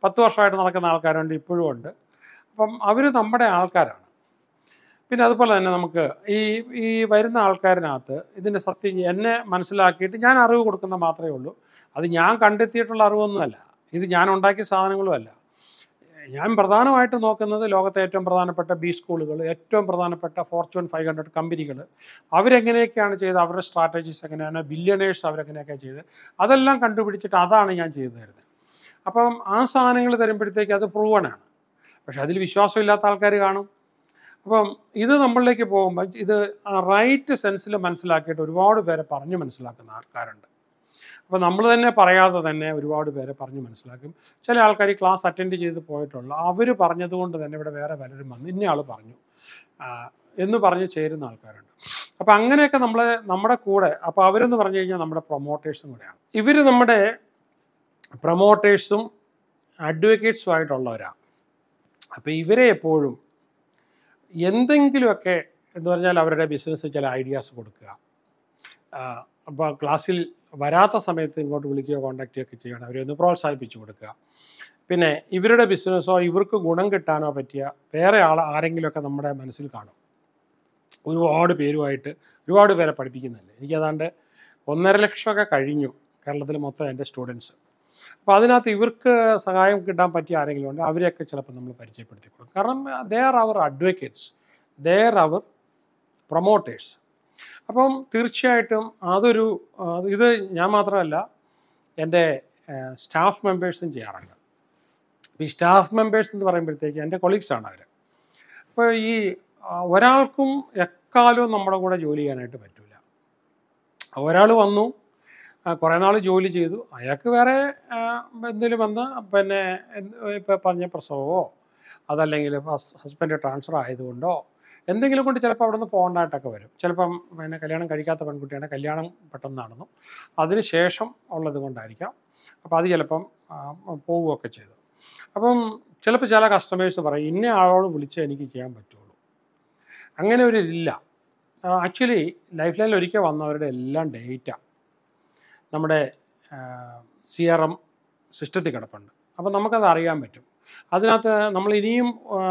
പത്ത് വർഷമായിട്ട് നടക്കുന്ന ആൾക്കാരുണ്ട് ഇപ്പോഴും ഉണ്ട് അപ്പം അവർ നമ്മുടെ ആൾക്കാരാണ് പിന്നെ അതുപോലെ തന്നെ നമുക്ക് ഈ ഈ വരുന്ന ആൾക്കാരിനകത്ത് ഇതിൻ്റെ സത്യം എന്നെ മനസ്സിലാക്കിയിട്ട് ഞാൻ അറിവ് കൊടുക്കുന്ന മാത്രമേ ഉള്ളൂ അത് ഞാൻ കണ്ടെത്തിയിട്ടുള്ള അറിവൊന്നുമല്ല ഇത് ഞാൻ ഉണ്ടാക്കിയ സാധനങ്ങളുമല്ല ഞാൻ പ്രധാനമായിട്ടും നോക്കുന്നത് ലോകത്തെ ഏറ്റവും പ്രധാനപ്പെട്ട ബി സ്കൂളുകൾ ഏറ്റവും പ്രധാനപ്പെട്ട ഫോർച്യൂൺ ഫൈവ് ഹൺഡ്രഡ് കമ്പനികൾ അവരെങ്ങനെയൊക്കെയാണ് ചെയ്ത് അവരുടെ സ്ട്രാറ്റജീസ് എങ്ങനെയാണ് ബില്യണേഴ്സ് അവരെങ്ങനെയൊക്കെയാണ് ചെയ്ത് അതെല്ലാം കണ്ടുപിടിച്ചിട്ട് അതാണ് ഞാൻ ചെയ്തു തരുന്നത് അപ്പം ആ സാധനങ്ങൾ തരുമ്പോഴത്തേക്ക് അത് പ്രൂവണാണ് പക്ഷെ അതിൽ വിശ്വാസമില്ലാത്ത ആൾക്കാർ കാണും അപ്പം ഇത് നമ്മളിലേക്ക് പോകുമ്പോൾ ഇത് റൈറ്റ് സെൻസിൽ മനസ്സിലാക്കിയിട്ട് ഒരുപാട് പേരെ പറഞ്ഞു മനസ്സിലാക്കുന്ന ആൾക്കാരുണ്ട് അപ്പോൾ നമ്മൾ തന്നെ പറയാതെ തന്നെ ഒരുപാട് പേരെ പറഞ്ഞ് മനസ്സിലാക്കും ചില ആൾക്കാർ ക്ലാസ് അറ്റൻഡ് ചെയ്ത് പോയിട്ടുള്ള അവർ പറഞ്ഞതുകൊണ്ട് തന്നെ ഇവിടെ വേറെ പലരും വന്ന് ഇന്നയാൾ പറഞ്ഞു എന്ന് പറഞ്ഞ് ചേരുന്ന ആൾക്കാരുണ്ട് അപ്പം അങ്ങനെയൊക്കെ നമ്മൾ നമ്മുടെ കൂടെ അപ്പോൾ അവരെന്ന് പറഞ്ഞു കഴിഞ്ഞാൽ നമ്മുടെ പ്രൊമോട്ടേഴ്സും കൂടെയാണ് ഇവർ നമ്മുടെ പ്രൊമോട്ടേഴ്സും അഡ്വക്കേറ്റ്സും ആയിട്ടുള്ളവരാണ് അപ്പോൾ ഇവരെ എപ്പോഴും എന്തെങ്കിലുമൊക്കെ എന്ന് പറഞ്ഞാൽ അവരുടെ ബിസിനസ് ചില ഐഡിയാസ് കൊടുക്കുക അപ്പോൾ ക്ലാസ്സിൽ വരാത്ത സമയത്ത് ഇങ്ങോട്ട് വിളിക്കുകയോ കോൺടാക്ട് ചെയ്യുകയൊക്കെ ചെയ്യണം ഒന്ന് പ്രോത്സാഹിപ്പിച്ചു കൊടുക്കുക പിന്നെ ഇവരുടെ ബിസിനസ്സോ ഇവർക്ക് ഗുണം കിട്ടാനോ പറ്റിയ വേറെ ആൾ ആരെങ്കിലുമൊക്കെ നമ്മുടെ മനസ്സിൽ കാണും ഒരുപാട് പേരുമായിട്ട് ഒരുപാട് പേരെ പഠിപ്പിക്കുന്നുണ്ട് എനിക്കതാണ്ട് ഒന്നര ലക്ഷമൊക്കെ കഴിഞ്ഞു കേരളത്തിൽ മൊത്തം എൻ്റെ സ്റ്റുഡൻസ് അപ്പോൾ അതിനകത്ത് ഇവർക്ക് സഹായം കിട്ടാൻ പറ്റിയ ആരെങ്കിലും ഉണ്ട് അവരെയൊക്കെ ചിലപ്പോൾ നമ്മൾ പരിചയപ്പെടുത്തി കൊടുക്കും കാരണം ദേ ആർ അവർ അഡ്വക്കേറ്റ്സ് ദേ ആർ അവർ പ്രൊമോട്ടേഴ്സ് അപ്പം തീർച്ചയായിട്ടും അതൊരു ഇത് ഞാൻ മാത്രമല്ല എൻ്റെ സ്റ്റാഫ് മെമ്പേഴ്സും ചെയ്യാറുണ്ട് ഈ സ്റ്റാഫ് മെമ്പേഴ്സ് എന്ന് പറയുമ്പോഴത്തേക്ക് എൻ്റെ കൊളീഗ്സാണ് അവർ അപ്പോൾ ഈ ഒരാൾക്കും എക്കാലവും നമ്മുടെ കൂടെ ജോലി ചെയ്യാനായിട്ട് പറ്റില്ല ഒരാൾ വന്നു കുറേ നാൾ ജോലി ചെയ്തു അയാൾക്ക് വേറെ എന്തെങ്കിലും വന്ന് പിന്നെ ഇപ്പോൾ പറഞ്ഞ പ്രസവമോ അതല്ലെങ്കിൽ ഹസ്ബൻഡ് ട്രാൻസ്ഫർ ആയതുകൊണ്ടോ എന്തെങ്കിലും കൊണ്ട് ചിലപ്പോൾ അവിടെ നിന്ന് പോകേണ്ടതായിട്ടൊക്കെ വരും ചിലപ്പം പിന്നെ കല്യാണം കഴിക്കാത്ത പെൺകുട്ടിയാണ് കല്യാണം പെട്ടെന്ന് നടന്നു അതിന് ശേഷം ഉള്ളത് കൊണ്ടായിരിക്കാം അപ്പോൾ അത് ചിലപ്പം പോവുകയൊക്കെ ചെയ്തു അപ്പം ചിലപ്പോൾ ചില കസ്റ്റമേഴ്സ് പറയും ഇന്ന ആളോട് വിളിച്ചേ എനിക്ക് ചെയ്യാൻ പറ്റുള്ളൂ അങ്ങനെ ഒരു ഇതില്ല ആക്ച്വലി ലൈഫ് ലൈനിൽ ഒരിക്കൽ വന്നവരുടെ എല്ലാം ഡേറ്റ നമ്മുടെ സി ആർ എം സിസ്റ്റത്തിൽ കിടപ്പുണ്ട് അപ്പോൾ നമുക്കത് അറിയാൻ പറ്റും അതിനകത്ത് നമ്മൾ ഇനിയും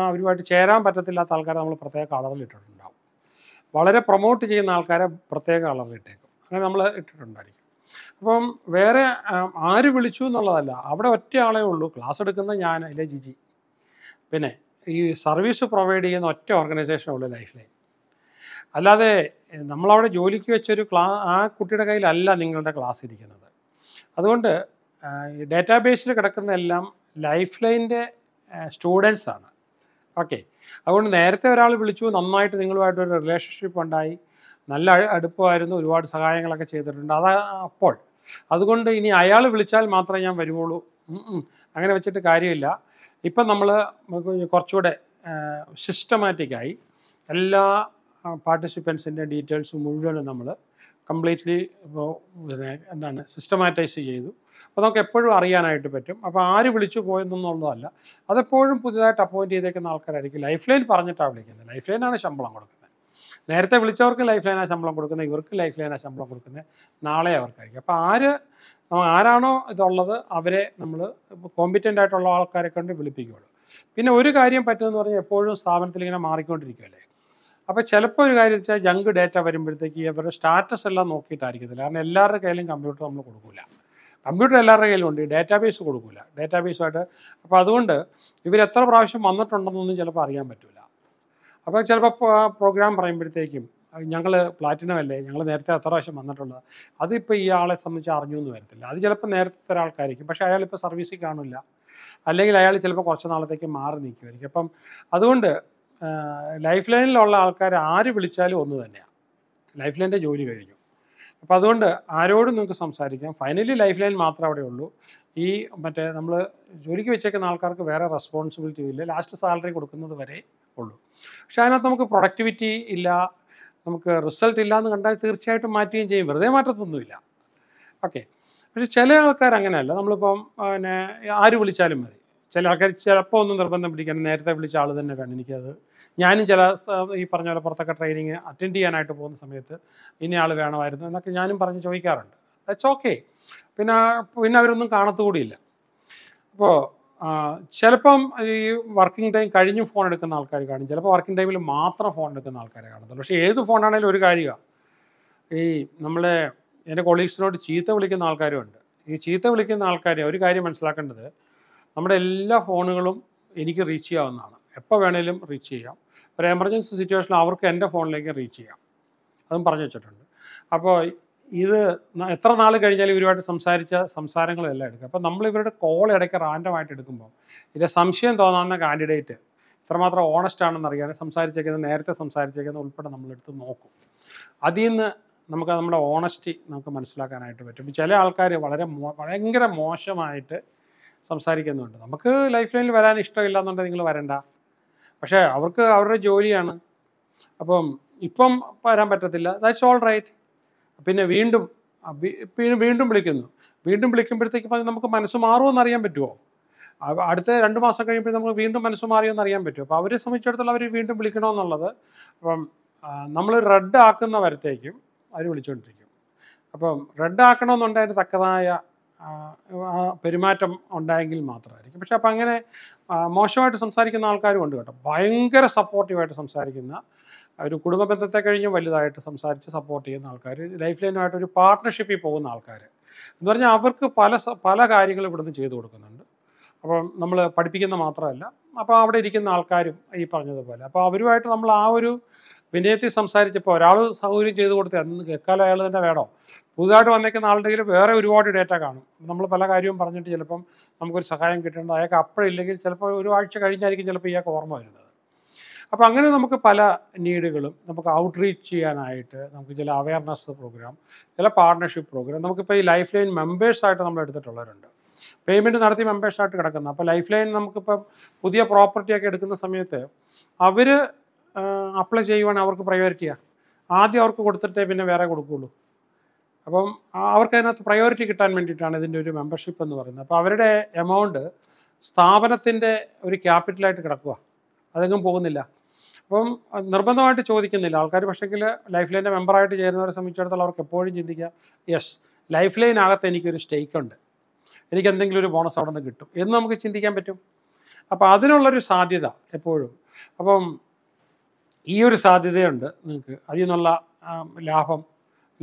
അവരുമായിട്ട് ചേരാൻ പറ്റത്തില്ലാത്ത ആൾക്കാരെ നമ്മൾ പ്രത്യേക കളറിലിട്ടിട്ടുണ്ടാവും വളരെ പ്രൊമോട്ട് ചെയ്യുന്ന ആൾക്കാരെ പ്രത്യേക കളറിലിട്ടേക്കും അങ്ങനെ നമ്മൾ ഇട്ടിട്ടുണ്ടായിരിക്കും അപ്പം വേറെ ആര് വിളിച്ചു എന്നുള്ളതല്ല അവിടെ ഒറ്റയാളേ ഉള്ളൂ ക്ലാസ് എടുക്കുന്ന ഞാൻ അല്ലെ ജിജി പിന്നെ ഈ സർവീസ് പ്രൊവൈഡ് ചെയ്യുന്ന ഒറ്റ ഓർഗനൈസേഷനേ ഉള്ളൂ ലൈഫ് ലൈൻ അല്ലാതെ നമ്മളവിടെ ജോലിക്ക് വെച്ചൊരു ക്ലാ ആ കുട്ടിയുടെ കയ്യിലല്ല നിങ്ങളുടെ ക്ലാസ് ഇരിക്കുന്നത് അതുകൊണ്ട് ഡേറ്റാബേസിൽ കിടക്കുന്ന എല്ലാം ലൈഫ് ലൈൻ്റെ സ്റ്റുഡൻസാണ് ആണ് ഓക്കെ അതുകൊണ്ട് നേരത്തെ ഒരാൾ വിളിച്ചു നന്നായിട്ട് നിങ്ങളുമായിട്ട് ഒരു റിലേഷൻഷിപ്പ് ഉണ്ടായി നല്ല അടുപ്പമായിരുന്നു ഒരുപാട് സഹായങ്ങളൊക്കെ ചെയ്തിട്ടുണ്ട് അത് അപ്പോൾ അതുകൊണ്ട് ഇനി അയാൾ വിളിച്ചാൽ മാത്രമേ ഞാൻ വരുവുള്ളൂ അങ്ങനെ വെച്ചിട്ട് കാര്യമില്ല ഇപ്പം നമ്മൾ കുറച്ചുകൂടെ സിസ്റ്റമാറ്റിക്കായി എല്ലാ പാർട്ടിസിപ്പൻസിൻ്റെ ഡീറ്റെയിൽസ് മുഴുവനും നമ്മൾ കംപ്ലീറ്റ്ലി ഇപ്പോൾ പിന്നെ എന്താണ് സിസ്റ്റമാറ്റൈസ് ചെയ്തു അപ്പോൾ നമുക്ക് എപ്പോഴും അറിയാനായിട്ട് പറ്റും അപ്പോൾ ആര് വിളിച്ചു പോയെന്നുള്ളതല്ല അതെപ്പോഴും പുതിയതായിട്ട് അപ്പോയിൻ്റ് ചെയ്തേക്കുന്ന ആൾക്കാരായിരിക്കും ലൈഫ് ലൈൻ പറഞ്ഞിട്ടാണ് വിളിക്കുന്നത് ലൈഫ് ലൈനാണ് ശമ്പളം കൊടുക്കുന്നത് നേരത്തെ വിളിച്ചവർക്ക് ലൈഫ് ലൈനാണ് ശമ്പളം കൊടുക്കുന്നത് ഇവർക്ക് ലൈഫ് ലൈനാണ് ശമ്പളം കൊടുക്കുന്നത് നാളെ അവർക്കായിരിക്കും അപ്പോൾ ആര് ആരാണോ ഇതുള്ളത് അവരെ നമ്മൾ കോമ്പിറ്റൻ്റ് ആയിട്ടുള്ള ആൾക്കാരെ കൊണ്ട് വിളിപ്പിക്കുകയുള്ളൂ പിന്നെ ഒരു കാര്യം പറ്റുമെന്ന് പറഞ്ഞാൽ എപ്പോഴും സ്ഥാപനത്തിൽ ഇങ്ങനെ മാറിക്കൊണ്ടിരിക്കുകയല്ലേ അപ്പോൾ ചിലപ്പോൾ ഒരു കാര്യം വെച്ചാൽ ജങ്ക് ഡേറ്റ വരുമ്പോഴത്തേക്ക് ഇവരുടെ സ്റ്റാറ്റസ് എല്ലാം നോക്കിയിട്ടായിരിക്കത്തില്ല കാരണം എല്ലാവരുടെ കയ്യിലും കമ്പ്യൂട്ടർ നമ്മൾ കൊടുക്കില്ല കമ്പ്യൂട്ടർ എല്ലാവരുടെ കയ്യിലുണ്ട് ഉണ്ട് ഡേറ്റാബേസ് കൊടുക്കൂല ഡേറ്റാബേസുമായിട്ട് അപ്പോൾ അതുകൊണ്ട് ഇവർ എത്ര പ്രാവശ്യം വന്നിട്ടുണ്ടെന്നൊന്നും ചിലപ്പോൾ അറിയാൻ പറ്റില്ല അപ്പോൾ ചിലപ്പോൾ പ്രോഗ്രാം പറയുമ്പോഴത്തേക്കും ഞങ്ങൾ പ്ലാറ്റിനം അല്ലേ ഞങ്ങൾ നേരത്തെ എത്ര പ്രാവശ്യം വന്നിട്ടുള്ളത് അതിപ്പോൾ ഈ ആളെ സംബന്ധിച്ച് അറിഞ്ഞു എന്ന് വരത്തില്ല അത് ചിലപ്പോൾ നേരത്തെ ഒരാൾക്കായിരിക്കും പക്ഷേ അയാൾ ഇപ്പോൾ സർവീസിൽ കാണില്ല അല്ലെങ്കിൽ അയാൾ ചിലപ്പോൾ കുറച്ച് നാളത്തേക്ക് മാറി നിൽക്കുമായിരിക്കും അപ്പം അതുകൊണ്ട് ലൈഫ് ലൈനിലുള്ള ആൾക്കാർ ആര് വിളിച്ചാലും ഒന്ന് തന്നെയാണ് ലൈഫ് ലൈൻ്റെ ജോലി കഴിഞ്ഞു അപ്പോൾ അതുകൊണ്ട് ആരോടും നിങ്ങൾക്ക് സംസാരിക്കാം ഫൈനലി ലൈഫ് ലൈൻ മാത്രമേ അവിടെ ഉള്ളൂ ഈ മറ്റേ നമ്മൾ ജോലിക്ക് വെച്ചേക്കുന്ന ആൾക്കാർക്ക് വേറെ റെസ്പോൺസിബിലിറ്റി ഇല്ല ലാസ്റ്റ് സാലറി കൊടുക്കുന്നത് വരെ ഉള്ളൂ പക്ഷെ അതിനകത്ത് നമുക്ക് പ്രൊഡക്ടിവിറ്റി ഇല്ല നമുക്ക് റിസൾട്ട് ഇല്ല എന്ന് കണ്ടാൽ തീർച്ചയായിട്ടും മാറ്റുകയും ചെയ്യും വെറുതെ മാറ്റത്തൊന്നുമില്ല ഓക്കെ പക്ഷെ ചില ആൾക്കാർ അങ്ങനെയല്ല നമ്മളിപ്പം പിന്നെ ആര് വിളിച്ചാലും മതി ചില ആൾക്കാർ ചിലപ്പോൾ ഒന്നും നിർബന്ധം പിടിക്കാൻ നേരത്തെ വിളിച്ച ആൾ തന്നെ വേണം എനിക്കത് ഞാനും ചില ഈ പറഞ്ഞ പോലെ പുറത്തൊക്കെ ട്രെയിനിങ് അറ്റൻഡ് ചെയ്യാനായിട്ട് പോകുന്ന സമയത്ത് ഇന്നയാൾ വേണമായിരുന്നു എന്നൊക്കെ ഞാനും പറഞ്ഞ് ചോദിക്കാറുണ്ട് ദാറ്റ്സ് ഓക്കെ പിന്നെ പിന്നെ അവരൊന്നും കാണത്തുകൂടിയില്ല അപ്പോൾ ചിലപ്പം ഈ വർക്കിംഗ് ടൈം കഴിഞ്ഞ് ഫോൺ എടുക്കുന്ന ആൾക്കാർ കാണും ചിലപ്പോൾ വർക്കിംഗ് ടൈമിൽ മാത്രം ഫോൺ എടുക്കുന്ന ആൾക്കാരെ കാണത്തുള്ളൂ പക്ഷേ ഏത് ഫോണാണെങ്കിലും ഒരു കാര്യമാണ് ഈ നമ്മളെ എൻ്റെ കൊളീഗ്സിനോട് ചീത്ത വിളിക്കുന്ന ആൾക്കാരും ഉണ്ട് ഈ ചീത്ത വിളിക്കുന്ന ആൾക്കാർ ഒരു കാര്യം മനസ്സിലാക്കേണ്ടത് നമ്മുടെ എല്ലാ ഫോണുകളും എനിക്ക് റീച്ച് ചെയ്യാവുന്നതാണ് എപ്പോൾ വേണേലും റീച്ച് ചെയ്യാം ഒരു എമർജൻസി സിറ്റുവേഷൻ അവർക്ക് എൻ്റെ ഫോണിലേക്ക് റീച്ച് ചെയ്യാം അതും പറഞ്ഞു വെച്ചിട്ടുണ്ട് അപ്പോൾ ഇത് എത്ര നാൾ കഴിഞ്ഞാലും ഇവരുമായിട്ട് സംസാരിച്ച സംസാരങ്ങളെല്ലാം എടുക്കുക അപ്പോൾ നമ്മൾ ഇവരുടെ കോൾ ഇടയ്ക്ക് റാൻഡമായിട്ട് എടുക്കുമ്പോൾ ഇതിൻ്റെ സംശയം തോന്നാവുന്ന കാൻഡിഡേറ്റ് ഇത്രമാത്രം ഓണസ്റ്റ് ആണെന്ന് അറിയാൻ സംസാരിച്ചേക്കുന്നത് നേരത്തെ സംസാരിച്ചേക്കുന്നത് ഉൾപ്പെടെ നമ്മളെടുത്ത് നോക്കും അതിൽ നിന്ന് നമുക്ക് നമ്മുടെ ഓണസ്റ്റി നമുക്ക് മനസ്സിലാക്കാനായിട്ട് പറ്റും ചില ആൾക്കാർ വളരെ ഭയങ്കര മോശമായിട്ട് സംസാരിക്കുന്നുണ്ട് നമുക്ക് ലൈഫ് ലൈനിൽ വരാൻ ഇഷ്ടമില്ല എന്നുണ്ടെങ്കിൽ നിങ്ങൾ വരണ്ട പക്ഷേ അവർക്ക് അവരുടെ ജോലിയാണ് അപ്പം ഇപ്പം വരാൻ പറ്റത്തില്ല ദാറ്റ്സ് ഓൾ റൈറ്റ് പിന്നെ വീണ്ടും പിന്നെ വീണ്ടും വിളിക്കുന്നു വീണ്ടും വിളിക്കുമ്പോഴത്തേക്ക് നമുക്ക് മനസ്സ് മാറുമോ അറിയാൻ പറ്റുമോ അടുത്ത രണ്ട് മാസം കഴിയുമ്പോൾ നമുക്ക് വീണ്ടും മനസ്സ് മാറിയെന്ന് അറിയാൻ പറ്റുമോ അപ്പോൾ അവരെ സംബന്ധിച്ചിടത്തോളം അവർ വീണ്ടും വിളിക്കണമെന്നുള്ളത് അപ്പം നമ്മൾ റെഡ് ആക്കുന്ന വരത്തേക്കും അവർ വിളിച്ചുകൊണ്ടിരിക്കും അപ്പം റെഡ് ആക്കണമെന്നുണ്ടെങ്കിൽ അതിന് തക്കതായ ആ പെരുമാറ്റം ഉണ്ടായെങ്കിൽ മാത്രമായിരിക്കും പക്ഷെ അപ്പം അങ്ങനെ മോശമായിട്ട് സംസാരിക്കുന്ന ആൾക്കാരും ഉണ്ട് കേട്ടോ ഭയങ്കര സപ്പോർട്ടീവായിട്ട് സംസാരിക്കുന്ന ഒരു കുടുംബ ബന്ധത്തെ കഴിഞ്ഞ് വലുതായിട്ട് സംസാരിച്ച് സപ്പോർട്ട് ചെയ്യുന്ന ആൾക്കാർ ലൈഫ് ലൈനുമായിട്ട് ഒരു പാർട്ട്ണർഷിപ്പിൽ പോകുന്ന ആൾക്കാർ എന്ന് പറഞ്ഞാൽ അവർക്ക് പല പല കാര്യങ്ങളും ഇവിടുന്ന് ചെയ്തു കൊടുക്കുന്നുണ്ട് അപ്പം നമ്മൾ പഠിപ്പിക്കുന്ന മാത്രമല്ല അപ്പോൾ അവിടെ ഇരിക്കുന്ന ആൾക്കാരും ഈ പറഞ്ഞതുപോലെ അപ്പോൾ അവരുമായിട്ട് നമ്മൾ ആ ഒരു വിനയത്തിൽ സംസാരിച്ചപ്പോൾ ഒരാൾ സൗകര്യം ചെയ്തു കൊടുത്ത് അന്ന് കേൾക്കാലോ അയാൾ തന്നെ വേണോ പുതുതായിട്ട് വന്നേക്കുന്ന ആളുടെ വേറെ ഒരുപാട് ഡേറ്റ കാണും നമ്മൾ പല കാര്യവും പറഞ്ഞിട്ട് ചിലപ്പം നമുക്കൊരു സഹായം കിട്ടേണ്ടത് അയാൾക്ക് അപ്പോഴില്ലെങ്കിൽ ചിലപ്പോൾ ഒരു ആഴ്ച കഴിഞ്ഞായിരിക്കും ചിലപ്പോൾ ഇയാൾക്ക് ഓർമ്മ വരുന്നത് അപ്പോൾ അങ്ങനെ നമുക്ക് പല നീഡുകളും നമുക്ക് ഔട്ട്റീച്ച് ചെയ്യാനായിട്ട് നമുക്ക് ചില അവയർനെസ് പ്രോഗ്രാം ചില പാർട്ട്ണർഷിപ്പ് പ്രോഗ്രാം നമുക്കിപ്പോൾ ഈ ലൈഫ് ലൈൻ മെമ്പേഴ്സായിട്ട് നമ്മൾ എടുത്തിട്ടുള്ളവരുണ്ട് പേയ്മെൻറ്റ് നടത്തി മെമ്പേഴ്സായിട്ട് കിടക്കുന്നത് അപ്പോൾ ലൈഫ് ലൈൻ നമുക്കിപ്പം പുതിയ പ്രോപ്പർട്ടിയൊക്കെ എടുക്കുന്ന സമയത്ത് അവർ അപ്ലൈ ചെയ്യുവാണെങ്കിൽ അവർക്ക് പ്രയോറിറ്റിയാണ് ആദ്യം അവർക്ക് കൊടുത്തിട്ടേ പിന്നെ വേറെ കൊടുക്കുകയുള്ളൂ അപ്പം അവർക്ക് അതിനകത്ത് പ്രയോറിറ്റി കിട്ടാൻ വേണ്ടിയിട്ടാണ് ഇതിൻ്റെ ഒരു മെമ്പർഷിപ്പ് എന്ന് പറയുന്നത് അപ്പോൾ അവരുടെ എമൗണ്ട് സ്ഥാപനത്തിൻ്റെ ഒരു ക്യാപിറ്റലായിട്ട് കിടക്കുക അതെങ്ങും പോകുന്നില്ല അപ്പം നിർബന്ധമായിട്ട് ചോദിക്കുന്നില്ല ആൾക്കാർ പക്ഷേങ്കിൽ ലൈഫ് ലൈൻ്റെ മെമ്പറായിട്ട് ചേരുന്നവരെ സംബന്ധിച്ചിടത്തോളം അവർക്ക് എപ്പോഴും ചിന്തിക്കുക യെസ് ലൈഫ് ലൈനകത്ത് എനിക്കൊരു സ്റ്റേക്ക് ഉണ്ട് എനിക്ക് എന്തെങ്കിലും ഒരു ബോണസ് അവിടെ നിന്ന് കിട്ടും എന്ന് നമുക്ക് ചിന്തിക്കാൻ പറ്റും അപ്പോൾ അതിനുള്ളൊരു സാധ്യത എപ്പോഴും അപ്പം ഈ ഒരു സാധ്യതയുണ്ട് നിങ്ങൾക്ക് അതിൽ നിന്നുള്ള ലാഭം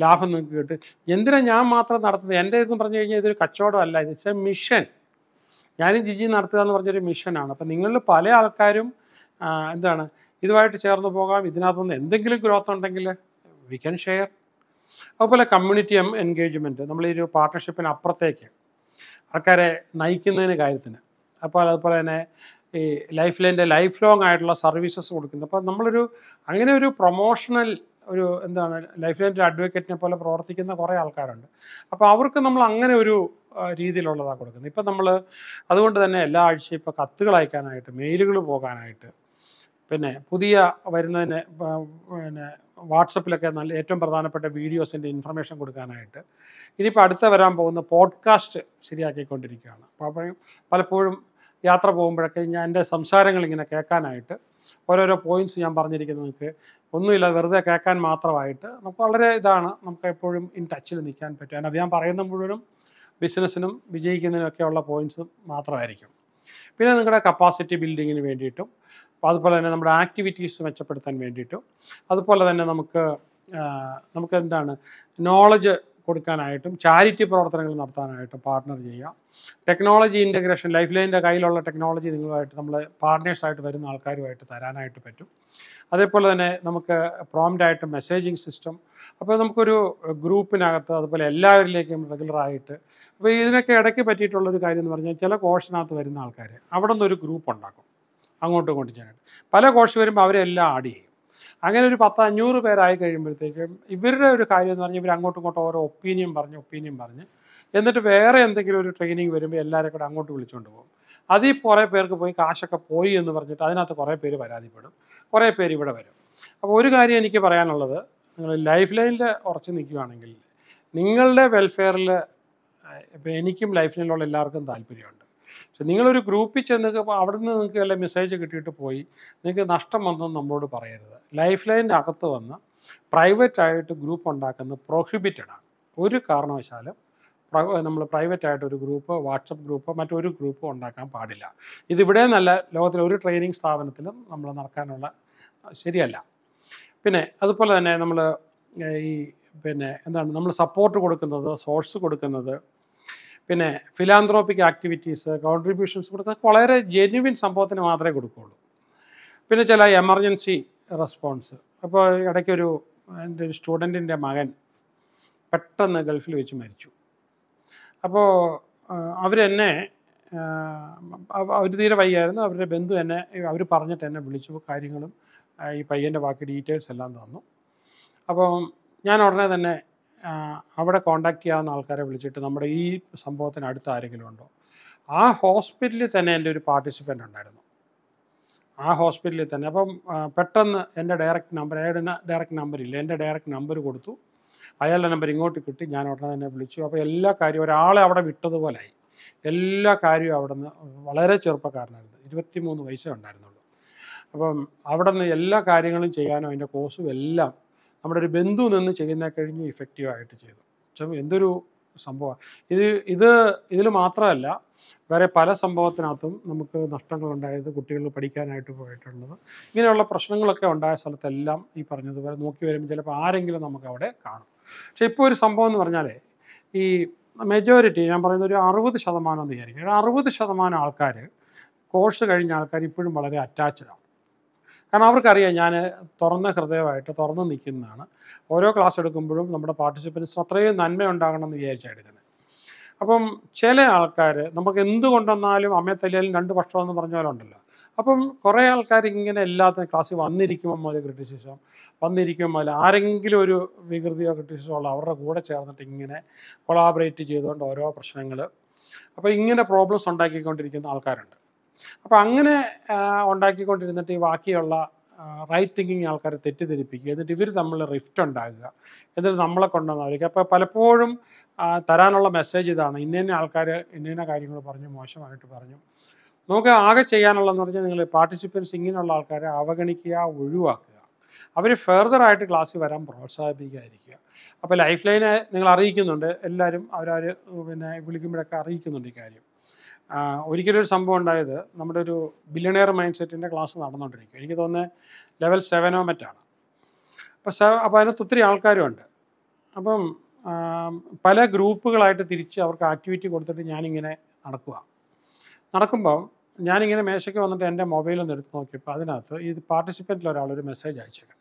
ലാഭം നിങ്ങൾക്ക് കിട്ടും എന്തിനാണ് ഞാൻ മാത്രം നടത്തുന്നത് എൻ്റെ ഇതെന്ന് പറഞ്ഞു കഴിഞ്ഞാൽ ഇതൊരു കച്ചവടമല്ല ഇറ്റ്സ് എ മിഷൻ ഞാനും ജിജി നടത്തുക എന്ന് പറഞ്ഞൊരു മിഷനാണ് അപ്പം നിങ്ങളിൽ പല ആൾക്കാരും എന്താണ് ഇതുമായിട്ട് ചേർന്ന് പോകാം ഇതിനകത്തുനിന്ന് എന്തെങ്കിലും ഗ്രോത്ത് ഉണ്ടെങ്കിൽ വി ക്യാൻ ഷെയർ അതുപോലെ കമ്മ്യൂണിറ്റി എൻഗേജ്മെൻറ്റ് നമ്മൾ ഈ ഒരു പാർട്ട്ണർഷിപ്പിന് അപ്പുറത്തേക്ക് ആൾക്കാരെ നയിക്കുന്നതിന് കാര്യത്തിന് അപ്പോൾ അതുപോലെ തന്നെ ഈ ലൈഫിൽ എൻ്റെ ലൈഫ് ലോങ് ആയിട്ടുള്ള സർവീസസ് കൊടുക്കുന്നത് അപ്പോൾ നമ്മളൊരു അങ്ങനെ ഒരു പ്രൊമോഷണൽ ഒരു എന്താണ് ലൈഫ് ലൈൻ്റെ അഡ്വക്കേറ്റിനെ പോലെ പ്രവർത്തിക്കുന്ന കുറേ ആൾക്കാരുണ്ട് അപ്പോൾ അവർക്ക് നമ്മൾ അങ്ങനെ ഒരു രീതിയിലുള്ളതാണ് കൊടുക്കുന്നത് ഇപ്പം നമ്മൾ അതുകൊണ്ട് തന്നെ എല്ലാ ആഴ്ചയും ഇപ്പോൾ കത്തുകൾ അയക്കാനായിട്ട് മെയിലുകൾ പോകാനായിട്ട് പിന്നെ പുതിയ വരുന്നതിന് പിന്നെ വാട്സപ്പിലൊക്കെ നല്ല ഏറ്റവും പ്രധാനപ്പെട്ട വീഡിയോസിൻ്റെ ഇൻഫർമേഷൻ കൊടുക്കാനായിട്ട് ഇനിയിപ്പോൾ അടുത്ത വരാൻ പോകുന്ന പോഡ്കാസ്റ്റ് ശരിയാക്കിക്കൊണ്ടിരിക്കുകയാണ് അപ്പോൾ പലപ്പോഴും യാത്ര പോകുമ്പോഴൊക്കെ ഞാൻ എൻ്റെ സംസാരങ്ങൾ ഇങ്ങനെ കേൾക്കാനായിട്ട് ഓരോരോ പോയിന്റ്സ് ഞാൻ പറഞ്ഞിരിക്കുന്നത് നിങ്ങൾക്ക് ഒന്നുമില്ല വെറുതെ കേൾക്കാൻ മാത്രമായിട്ട് നമുക്ക് വളരെ ഇതാണ് നമുക്ക് എപ്പോഴും ഇൻ ടച്ചിൽ നിൽക്കാൻ പറ്റും അതിനകത്ത് ഞാൻ പറയുന്ന മുഴുവനും ബിസിനസ്സിനും വിജയിക്കുന്നതിനൊക്കെയുള്ള പോയിന്റ്സ് മാത്രമായിരിക്കും പിന്നെ നിങ്ങളുടെ കപ്പാസിറ്റി ബിൽഡിങ്ങിന് വേണ്ടിയിട്ടും അതുപോലെ തന്നെ നമ്മുടെ ആക്ടിവിറ്റീസ് മെച്ചപ്പെടുത്താൻ വേണ്ടിയിട്ടും അതുപോലെ തന്നെ നമുക്ക് നമുക്ക് എന്താണ് നോളജ് കൊടുക്കാനായിട്ടും ചാരിറ്റി പ്രവർത്തനങ്ങൾ നടത്താനായിട്ടും പാർട്ട്ണർ ചെയ്യുക ടെക്നോളജി ഇൻ്റഗ്രേഷൻ ലൈഫ് ലൈനിൻ്റെ കയ്യിലുള്ള ടെക്നോളജി നിങ്ങളുമായിട്ട് നമ്മൾ പാർട്ട്നേഴ്സായിട്ട് വരുന്ന ആൾക്കാരുമായിട്ട് തരാനായിട്ട് പറ്റും അതേപോലെ തന്നെ നമുക്ക് പ്രോംറ്റായിട്ട് മെസ്സേജിങ് സിസ്റ്റം അപ്പോൾ നമുക്കൊരു ഗ്രൂപ്പിനകത്ത് അതുപോലെ എല്ലാവരിലേക്കും റെഗുലറായിട്ട് അപ്പോൾ ഇതിനൊക്കെ ഇടയ്ക്ക് പറ്റിയിട്ടുള്ളൊരു കാര്യം എന്ന് പറഞ്ഞാൽ ചില കോഴ്സിനകത്ത് വരുന്ന ആൾക്കാർ അവിടെ നിന്നൊരു ഗ്രൂപ്പ് ഉണ്ടാക്കും അങ്ങോട്ടും ഇങ്ങോട്ടും ചെയ്യാനായിട്ട് പല കോഴ്സ് വരുമ്പോൾ അവരെല്ലാം ആഡ് ചെയ്യും അങ്ങനെ ഒരു പത്ത് അഞ്ഞൂറ് പേരായി കഴിയുമ്പോഴത്തേക്കും ഇവരുടെ ഒരു കാര്യം എന്ന് പറഞ്ഞാൽ ഇവർ അങ്ങോട്ടും ഇങ്ങോട്ടും ഓരോ ഒപ്പീനിയൻ പറഞ്ഞ് ഒപ്പീനിയൻ പറഞ്ഞ് എന്നിട്ട് വേറെ എന്തെങ്കിലും ഒരു ട്രെയിനിങ് വരുമ്പോൾ എല്ലാവരും കൂടെ അങ്ങോട്ട് വിളിച്ചുകൊണ്ട് പോകും അതിൽ കുറേ പേർക്ക് പോയി കാശൊക്കെ പോയി എന്ന് പറഞ്ഞിട്ട് അതിനകത്ത് കുറേ പേര് പരാതിപ്പെടും കുറേ പേര് ഇവിടെ വരും അപ്പോൾ ഒരു കാര്യം എനിക്ക് പറയാനുള്ളത് നിങ്ങൾ ലൈഫ് ലൈനിൽ ഉറച്ച് നിൽക്കുകയാണെങ്കിൽ നിങ്ങളുടെ വെൽഫെയറിൽ ഇപ്പം എനിക്കും ലൈഫ് ലൈനിലുള്ള എല്ലാവർക്കും താല്പര്യമുണ്ട് പക്ഷെ നിങ്ങളൊരു ഗ്രൂപ്പിൽ ചെന്ന് അവിടെ നിന്ന് നിങ്ങൾക്ക് വല്ല മെസ്സേജ് കിട്ടിയിട്ട് പോയി നിങ്ങൾക്ക് നഷ്ടം വന്നെന്ന് നമ്മളോട് പറയരുത് ലൈഫ് ലൈനിൻ്റെ അകത്ത് വന്ന് പ്രൈവറ്റ് ആയിട്ട് ഗ്രൂപ്പ് ഉണ്ടാക്കുന്നത് പ്രോഹിബിറ്റഡ് ആണ് ഒരു കാരണവശാലും നമ്മൾ പ്രൈവറ്റ് ആയിട്ട് ഒരു ഗ്രൂപ്പ് വാട്സപ്പ് ഗ്രൂപ്പ് മറ്റൊരു ഗ്രൂപ്പ് ഉണ്ടാക്കാൻ പാടില്ല ഇതിവിടെ നല്ല ലോകത്തിലെ ഒരു ട്രെയിനിങ് സ്ഥാപനത്തിലും നമ്മൾ നടക്കാനുള്ള ശരിയല്ല പിന്നെ അതുപോലെ തന്നെ നമ്മൾ ഈ പിന്നെ എന്താണ് നമ്മൾ സപ്പോർട്ട് കൊടുക്കുന്നത് സോഴ്സ് കൊടുക്കുന്നത് പിന്നെ ഫിലാന്ത്രോപ്പിക് ആക്ടിവിറ്റീസ് കോൺട്രിബ്യൂഷൻസ് കൊടുത്ത വളരെ ജെന്യുവിൻ സംഭവത്തിന് മാത്രമേ കൊടുക്കുകയുള്ളൂ പിന്നെ ചില എമർജൻസി റെസ്പോൺസ് അപ്പോൾ ഇടയ്ക്കൊരു എൻ്റെ ഒരു സ്റ്റുഡൻറ്റിൻ്റെ മകൻ പെട്ടെന്ന് ഗൾഫിൽ വെച്ച് മരിച്ചു അപ്പോൾ അവരെന്നെ അവർ തീരെ വയ്യായിരുന്നു അവരുടെ ബന്ധു എന്നെ അവർ പറഞ്ഞിട്ട് എന്നെ വിളിച്ചു കാര്യങ്ങളും ഈ പയ്യൻ്റെ ബാക്കി ഡീറ്റെയിൽസ് എല്ലാം തന്നു അപ്പം ഞാൻ ഉടനെ തന്നെ അവിടെ കോണ്ടാക്ട് ചെയ്യാവുന്ന ആൾക്കാരെ വിളിച്ചിട്ട് നമ്മുടെ ഈ സംഭവത്തിന് അടുത്ത് ആരെങ്കിലും ഉണ്ടോ ആ ഹോസ്പിറ്റലിൽ തന്നെ എൻ്റെ ഒരു പാർട്ടിസിപ്പൻ്റ് ഉണ്ടായിരുന്നു ആ ഹോസ്പിറ്റലിൽ തന്നെ അപ്പം പെട്ടെന്ന് എൻ്റെ ഡയറക്റ്റ് നമ്പർ അയാളുടെ ഡയറക്റ്റ് നമ്പർ ഇല്ല എൻ്റെ ഡയറക്റ്റ് നമ്പർ കൊടുത്തു അയാളുടെ നമ്പർ ഇങ്ങോട്ട് കിട്ടി ഞാൻ ഉടനെ തന്നെ വിളിച്ചു അപ്പോൾ എല്ലാ കാര്യവും ഒരാളെ അവിടെ വിട്ടതുപോലായി എല്ലാ കാര്യവും അവിടെ നിന്ന് വളരെ ചെറുപ്പക്കാരനായിരുന്നു ഇരുപത്തി മൂന്ന് വയസ്സേ ഉണ്ടായിരുന്നുള്ളൂ അപ്പം അവിടെ നിന്ന് എല്ലാ കാര്യങ്ങളും ചെയ്യാനും അതിൻ്റെ കോഴ്സും എല്ലാം നമ്മുടെ ഒരു ബന്ധു നിന്ന് ചെയ്യുന്ന കഴിഞ്ഞ് ഇഫക്റ്റീവായിട്ട് ചെയ്തു പക്ഷെ എന്തൊരു സംഭവമാണ് ഇത് ഇത് ഇതിൽ മാത്രമല്ല വേറെ പല സംഭവത്തിനകത്തും നമുക്ക് നഷ്ടങ്ങൾ ഉണ്ടായത് കുട്ടികൾ പഠിക്കാനായിട്ട് പോയിട്ടുള്ളത് ഇങ്ങനെയുള്ള പ്രശ്നങ്ങളൊക്കെ ഉണ്ടായ സ്ഥലത്തെല്ലാം ഈ പറഞ്ഞതുപോലെ നോക്കി വരുമ്പോൾ ചിലപ്പോൾ ആരെങ്കിലും നമുക്ക് അവിടെ കാണും പക്ഷെ ഇപ്പോൾ ഒരു സംഭവം എന്ന് പറഞ്ഞാൽ ഈ മെജോറിറ്റി ഞാൻ പറയുന്ന ഒരു അറുപത് ശതമാനം എന്ന് വിചാരിക്കും അറുപത് ശതമാനം ആൾക്കാർ കോഴ്സ് കഴിഞ്ഞ ആൾക്കാർ ഇപ്പോഴും വളരെ അറ്റാച്ച്ഡാണ് കാരണം അവർക്കറിയാം ഞാൻ തുറന്ന ഹൃദയമായിട്ട് തുറന്നു നിൽക്കുന്നതാണ് ഓരോ ക്ലാസ് എടുക്കുമ്പോഴും നമ്മുടെ പാർട്ടിസിപ്പൻസ് അത്രയും നന്മ ഉണ്ടാകണം എന്ന് വിചാരിച്ചാണ് എടുക്കുന്നത് അപ്പം ചില ആൾക്കാർ നമുക്ക് എന്തുകൊണ്ടെന്നാലും കൊണ്ടുവന്നാലും അമ്മയെ തല്ലിയാലും രണ്ട് പക്ഷമെന്ന് പറഞ്ഞ ഉണ്ടല്ലോ അപ്പം കുറേ ആൾക്കാർ ഇങ്ങനെ എല്ലാത്തിനും ക്ലാസ്സിൽ വന്നിരിക്കുമ്പോൾ മുതൽ ക്രിറ്റിസിസം വന്നിരിക്കും മുതൽ ആരെങ്കിലും ഒരു വികൃതിയോ ക്രിറ്റിസിസോ ഉള്ള അവരുടെ കൂടെ ചേർന്നിട്ട് ഇങ്ങനെ കൊളാബറേറ്റ് ചെയ്തുകൊണ്ട് ഓരോ പ്രശ്നങ്ങൾ അപ്പോൾ ഇങ്ങനെ പ്രോബ്ലംസ് ഉണ്ടാക്കിക്കൊണ്ടിരിക്കുന്ന ആൾക്കാരുണ്ട് അപ്പോൾ അങ്ങനെ ഉണ്ടാക്കിക്കൊണ്ടിരുന്നിട്ട് ഈ ബാക്കിയുള്ള റൈറ്റ് തിങ്കിങ് ആൾക്കാരെ തെറ്റിദ്ധരിപ്പിക്കുക എന്നിട്ട് ഇവർ തമ്മിൽ റിഫ്റ്റ് ഉണ്ടാകുക എന്നിട്ട് നമ്മളെ കൊണ്ടുവന്ന് അവർക്ക് അപ്പോൾ പലപ്പോഴും തരാനുള്ള മെസ്സേജ് ഇതാണ് ഇന്നേന്ന ആൾക്കാർ ഇന്നേന്ന കാര്യങ്ങൾ പറഞ്ഞു മോശമായിട്ട് പറഞ്ഞു നമുക്ക് ആകെ ചെയ്യാനുള്ളതെന്ന് പറഞ്ഞാൽ നിങ്ങൾ പാർട്ടിസിപ്പൻസ് ഇങ്ങനെയുള്ള ആൾക്കാരെ അവഗണിക്കുക ഒഴിവാക്കുക അവർ ഫെർദറായിട്ട് ക്ലാസ്സിൽ വരാൻ പ്രോത്സാഹിപ്പിക്കാതിരിക്കുക അപ്പോൾ ലൈഫ് ലൈനെ നിങ്ങൾ അറിയിക്കുന്നുണ്ട് എല്ലാവരും അവരവർ പിന്നെ വിളിക്കുമ്പോഴൊക്കെ അറിയിക്കുന്നുണ്ട് ഈ കാര്യം ഒരിക്കലും ഒരു സംഭവം ഉണ്ടായത് നമ്മുടെ ഒരു ബില്യണയർ മൈൻഡ് സെറ്റിൻ്റെ ക്ലാസ് നടന്നുകൊണ്ടിരിക്കും എനിക്ക് തോന്നുന്നത് ലെവൽ സെവനോ മറ്റാണ് അപ്പോൾ സെവ അപ്പോൾ അതിനകത്ത് ഒത്തിരി ആൾക്കാരുമുണ്ട് അപ്പം പല ഗ്രൂപ്പുകളായിട്ട് തിരിച്ച് അവർക്ക് ആക്ടിവിറ്റി കൊടുത്തിട്ട് ഞാനിങ്ങനെ നടക്കുക നടക്കുമ്പം ഞാനിങ്ങനെ മേശയ്ക്ക് വന്നിട്ട് എൻ്റെ മൊബൈലൊന്ന് എടുത്ത് നോക്കിയപ്പോൾ അതിനകത്ത് ഈ പാർട്ടിസിപ്പൻറ്റിൽ ഒരാൾ ഒരു മെസ്സേജ് അയച്ചേക്കുന്നു